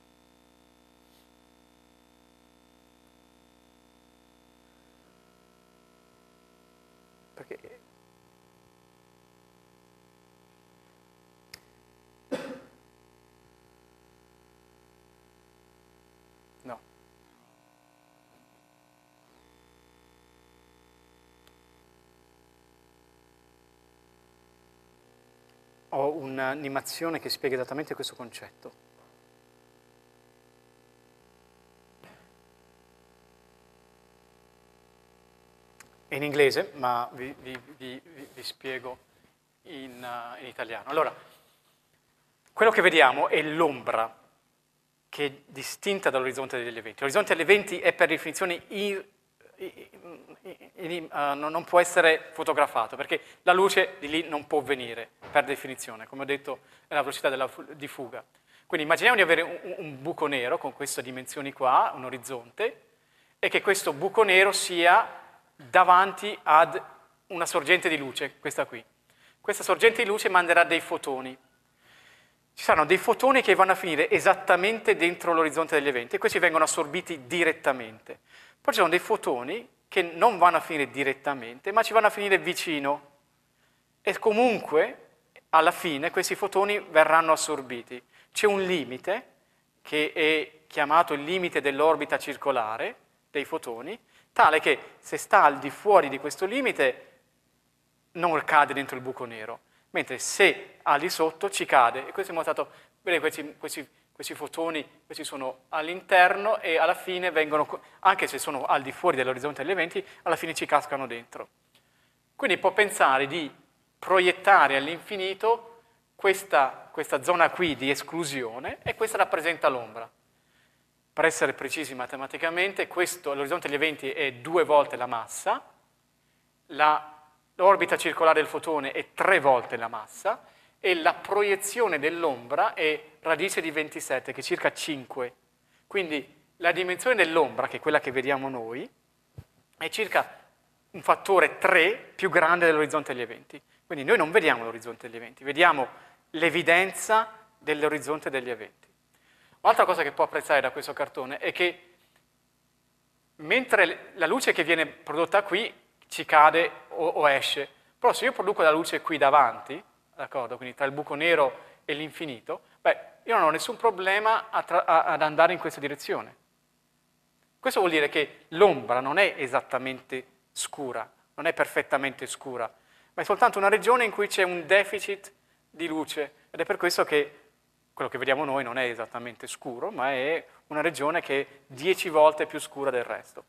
Perché ho un'animazione che spiega esattamente questo concetto. È in inglese, ma vi, vi, vi, vi spiego in, uh, in italiano. Allora, quello che vediamo è l'ombra che è distinta dall'orizzonte degli eventi. L'orizzonte degli eventi è per definizione ir- Ah, non può essere fotografato, perché la luce di lì non può venire, per definizione, come ho detto è la velocità della, di fuga. Quindi immaginiamo di avere un, un buco nero con queste dimensioni qua, un orizzonte, e che questo buco nero sia davanti ad una sorgente di luce, questa qui. Questa sorgente di luce manderà dei fotoni. Ci saranno dei fotoni che vanno a finire esattamente dentro l'orizzonte degli eventi e questi vengono assorbiti direttamente. Poi ci sono dei fotoni che non vanno a finire direttamente, ma ci vanno a finire vicino. E comunque, alla fine, questi fotoni verranno assorbiti. C'è un limite, che è chiamato il limite dell'orbita circolare dei fotoni, tale che se sta al di fuori di questo limite non cade dentro il buco nero, mentre se al di sotto ci cade. E questo è mostrato, vedete, questi, questi questi fotoni questi sono all'interno e alla fine vengono, anche se sono al di fuori dell'orizzonte degli eventi, alla fine ci cascano dentro. Quindi può pensare di proiettare all'infinito questa, questa zona qui di esclusione e questa rappresenta l'ombra. Per essere precisi matematicamente, questo, l'orizzonte degli eventi è due volte la massa, la, l'orbita circolare del fotone è tre volte la massa e la proiezione dell'ombra è radice di 27, che è circa 5. Quindi la dimensione dell'ombra, che è quella che vediamo noi, è circa un fattore 3 più grande dell'orizzonte degli eventi. Quindi noi non vediamo l'orizzonte degli eventi, vediamo l'evidenza dell'orizzonte degli eventi. Un'altra cosa che può apprezzare da questo cartone è che mentre la luce che viene prodotta qui ci cade o, o esce, però se io produco la luce qui davanti, d'accordo? Quindi tra il buco nero e l'infinito, beh, io non ho nessun problema ad andare in questa direzione. Questo vuol dire che l'ombra non è esattamente scura, non è perfettamente scura, ma è soltanto una regione in cui c'è un deficit di luce ed è per questo che quello che vediamo noi non è esattamente scuro, ma è una regione che è dieci volte più scura del resto.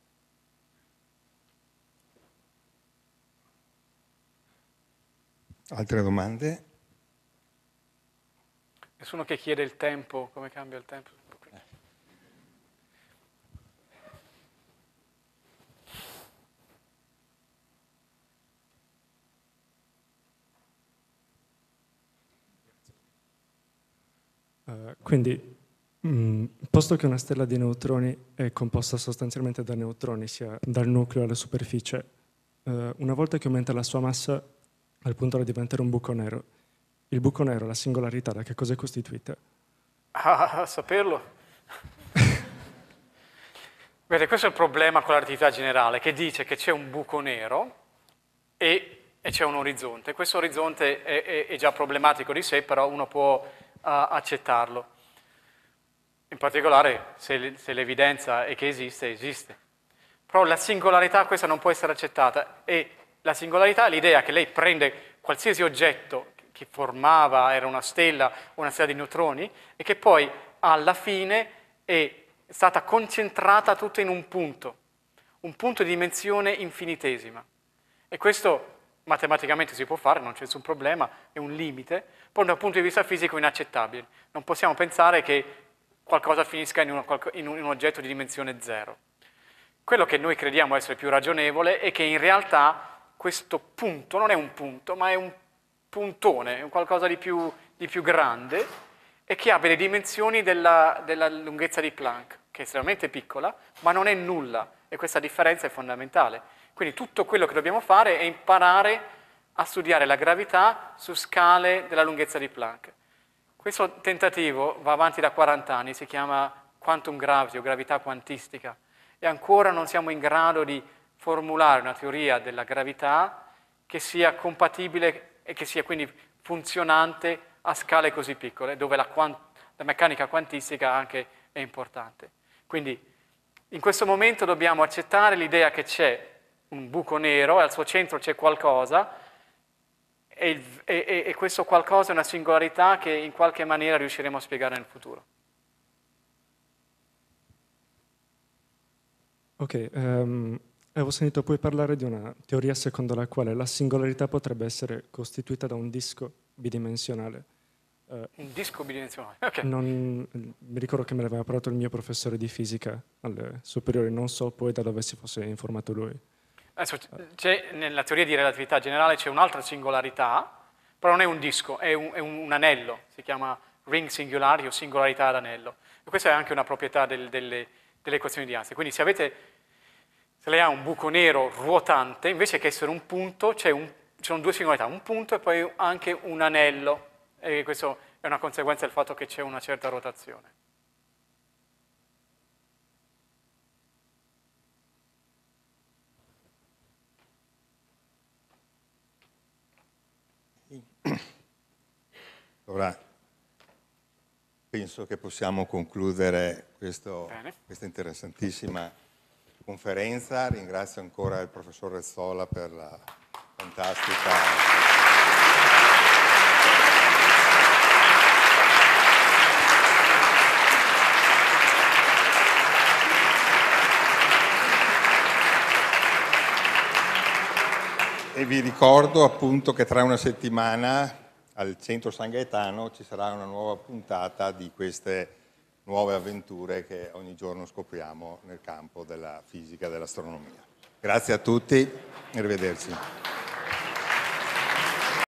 Altre domande? Nessuno che chiede il tempo, come cambia il tempo? Uh, quindi, mh, mm, posto che una stella di neutroni è composta sostanzialmente da neutroni, sia dal nucleo alla superficie, uh, una volta che aumenta la sua massa al punto da diventare un buco nero. Il buco nero, la singolarità, da che cosa è costituita? Ah, saperlo. Vedete, questo è il problema con la generale, che dice che c'è un buco nero e, e c'è un orizzonte. Questo orizzonte è, è, è, già problematico di sé, però uno può uh, accettarlo. In particolare, se, se l'evidenza è che esiste, esiste. Però la singolarità questa non può essere accettata e la singolarità è l'idea che lei prende qualsiasi oggetto che formava, era una stella una stella di neutroni, e che poi alla fine è stata concentrata tutta in un punto, un punto di dimensione infinitesima. E questo matematicamente si può fare, non c'è nessun problema, è un limite, però dal punto di vista fisico è inaccettabile. Non possiamo pensare che qualcosa finisca in, uno, in un oggetto di dimensione zero. Quello che noi crediamo essere più ragionevole è che in realtà questo punto, non è un punto, ma è un puntone, è qualcosa di più, di più, grande e che abbia le dimensioni della, della lunghezza di Planck, che è estremamente piccola, ma non è nulla e questa differenza è fondamentale. Quindi tutto quello che dobbiamo fare è imparare a studiare la gravità su scale della lunghezza di Planck. Questo tentativo va avanti da 40 anni, si chiama quantum gravity o gravità quantistica e ancora non siamo in grado di formulare una teoria della gravità che sia compatibile e che sia quindi funzionante a scale così piccole, dove la, quant- la meccanica quantistica anche è importante. Quindi in questo momento dobbiamo accettare l'idea che c'è un buco nero e al suo centro c'è qualcosa e, il, e, e, questo qualcosa è una singolarità che in qualche maniera riusciremo a spiegare nel futuro. Ok, um... Avevo sentito poi parlare di una teoria secondo la quale la singolarità potrebbe essere costituita da un disco bidimensionale. Uh, un disco bidimensionale, ok. Non, mi ricordo che me l'aveva parlato il mio professore di fisica alle superiori, non so poi da dove si fosse informato lui. Adesso, nella teoria di relatività generale c'è un'altra singolarità, però non è un disco, è un, è un, anello, si chiama ring singularity o singolarità ad anello. E questa è anche una proprietà del, delle, delle equazioni di Einstein. Quindi se avete se lei ha un buco nero ruotante, invece che essere un punto, c'è un, c'è due singolarità, un punto e poi anche un anello. E questo è una conseguenza del fatto che c'è una certa rotazione. Allora, penso che possiamo concludere questo, questa interessantissima conferenza, ringrazio ancora il professor Rezzola per la fantastica... E vi ricordo appunto che tra una settimana al Centro San Gaetano ci sarà una nuova puntata di queste nuove avventure che ogni giorno scopriamo nel campo della fisica e dell'astronomia. Grazie a tutti, arrivederci.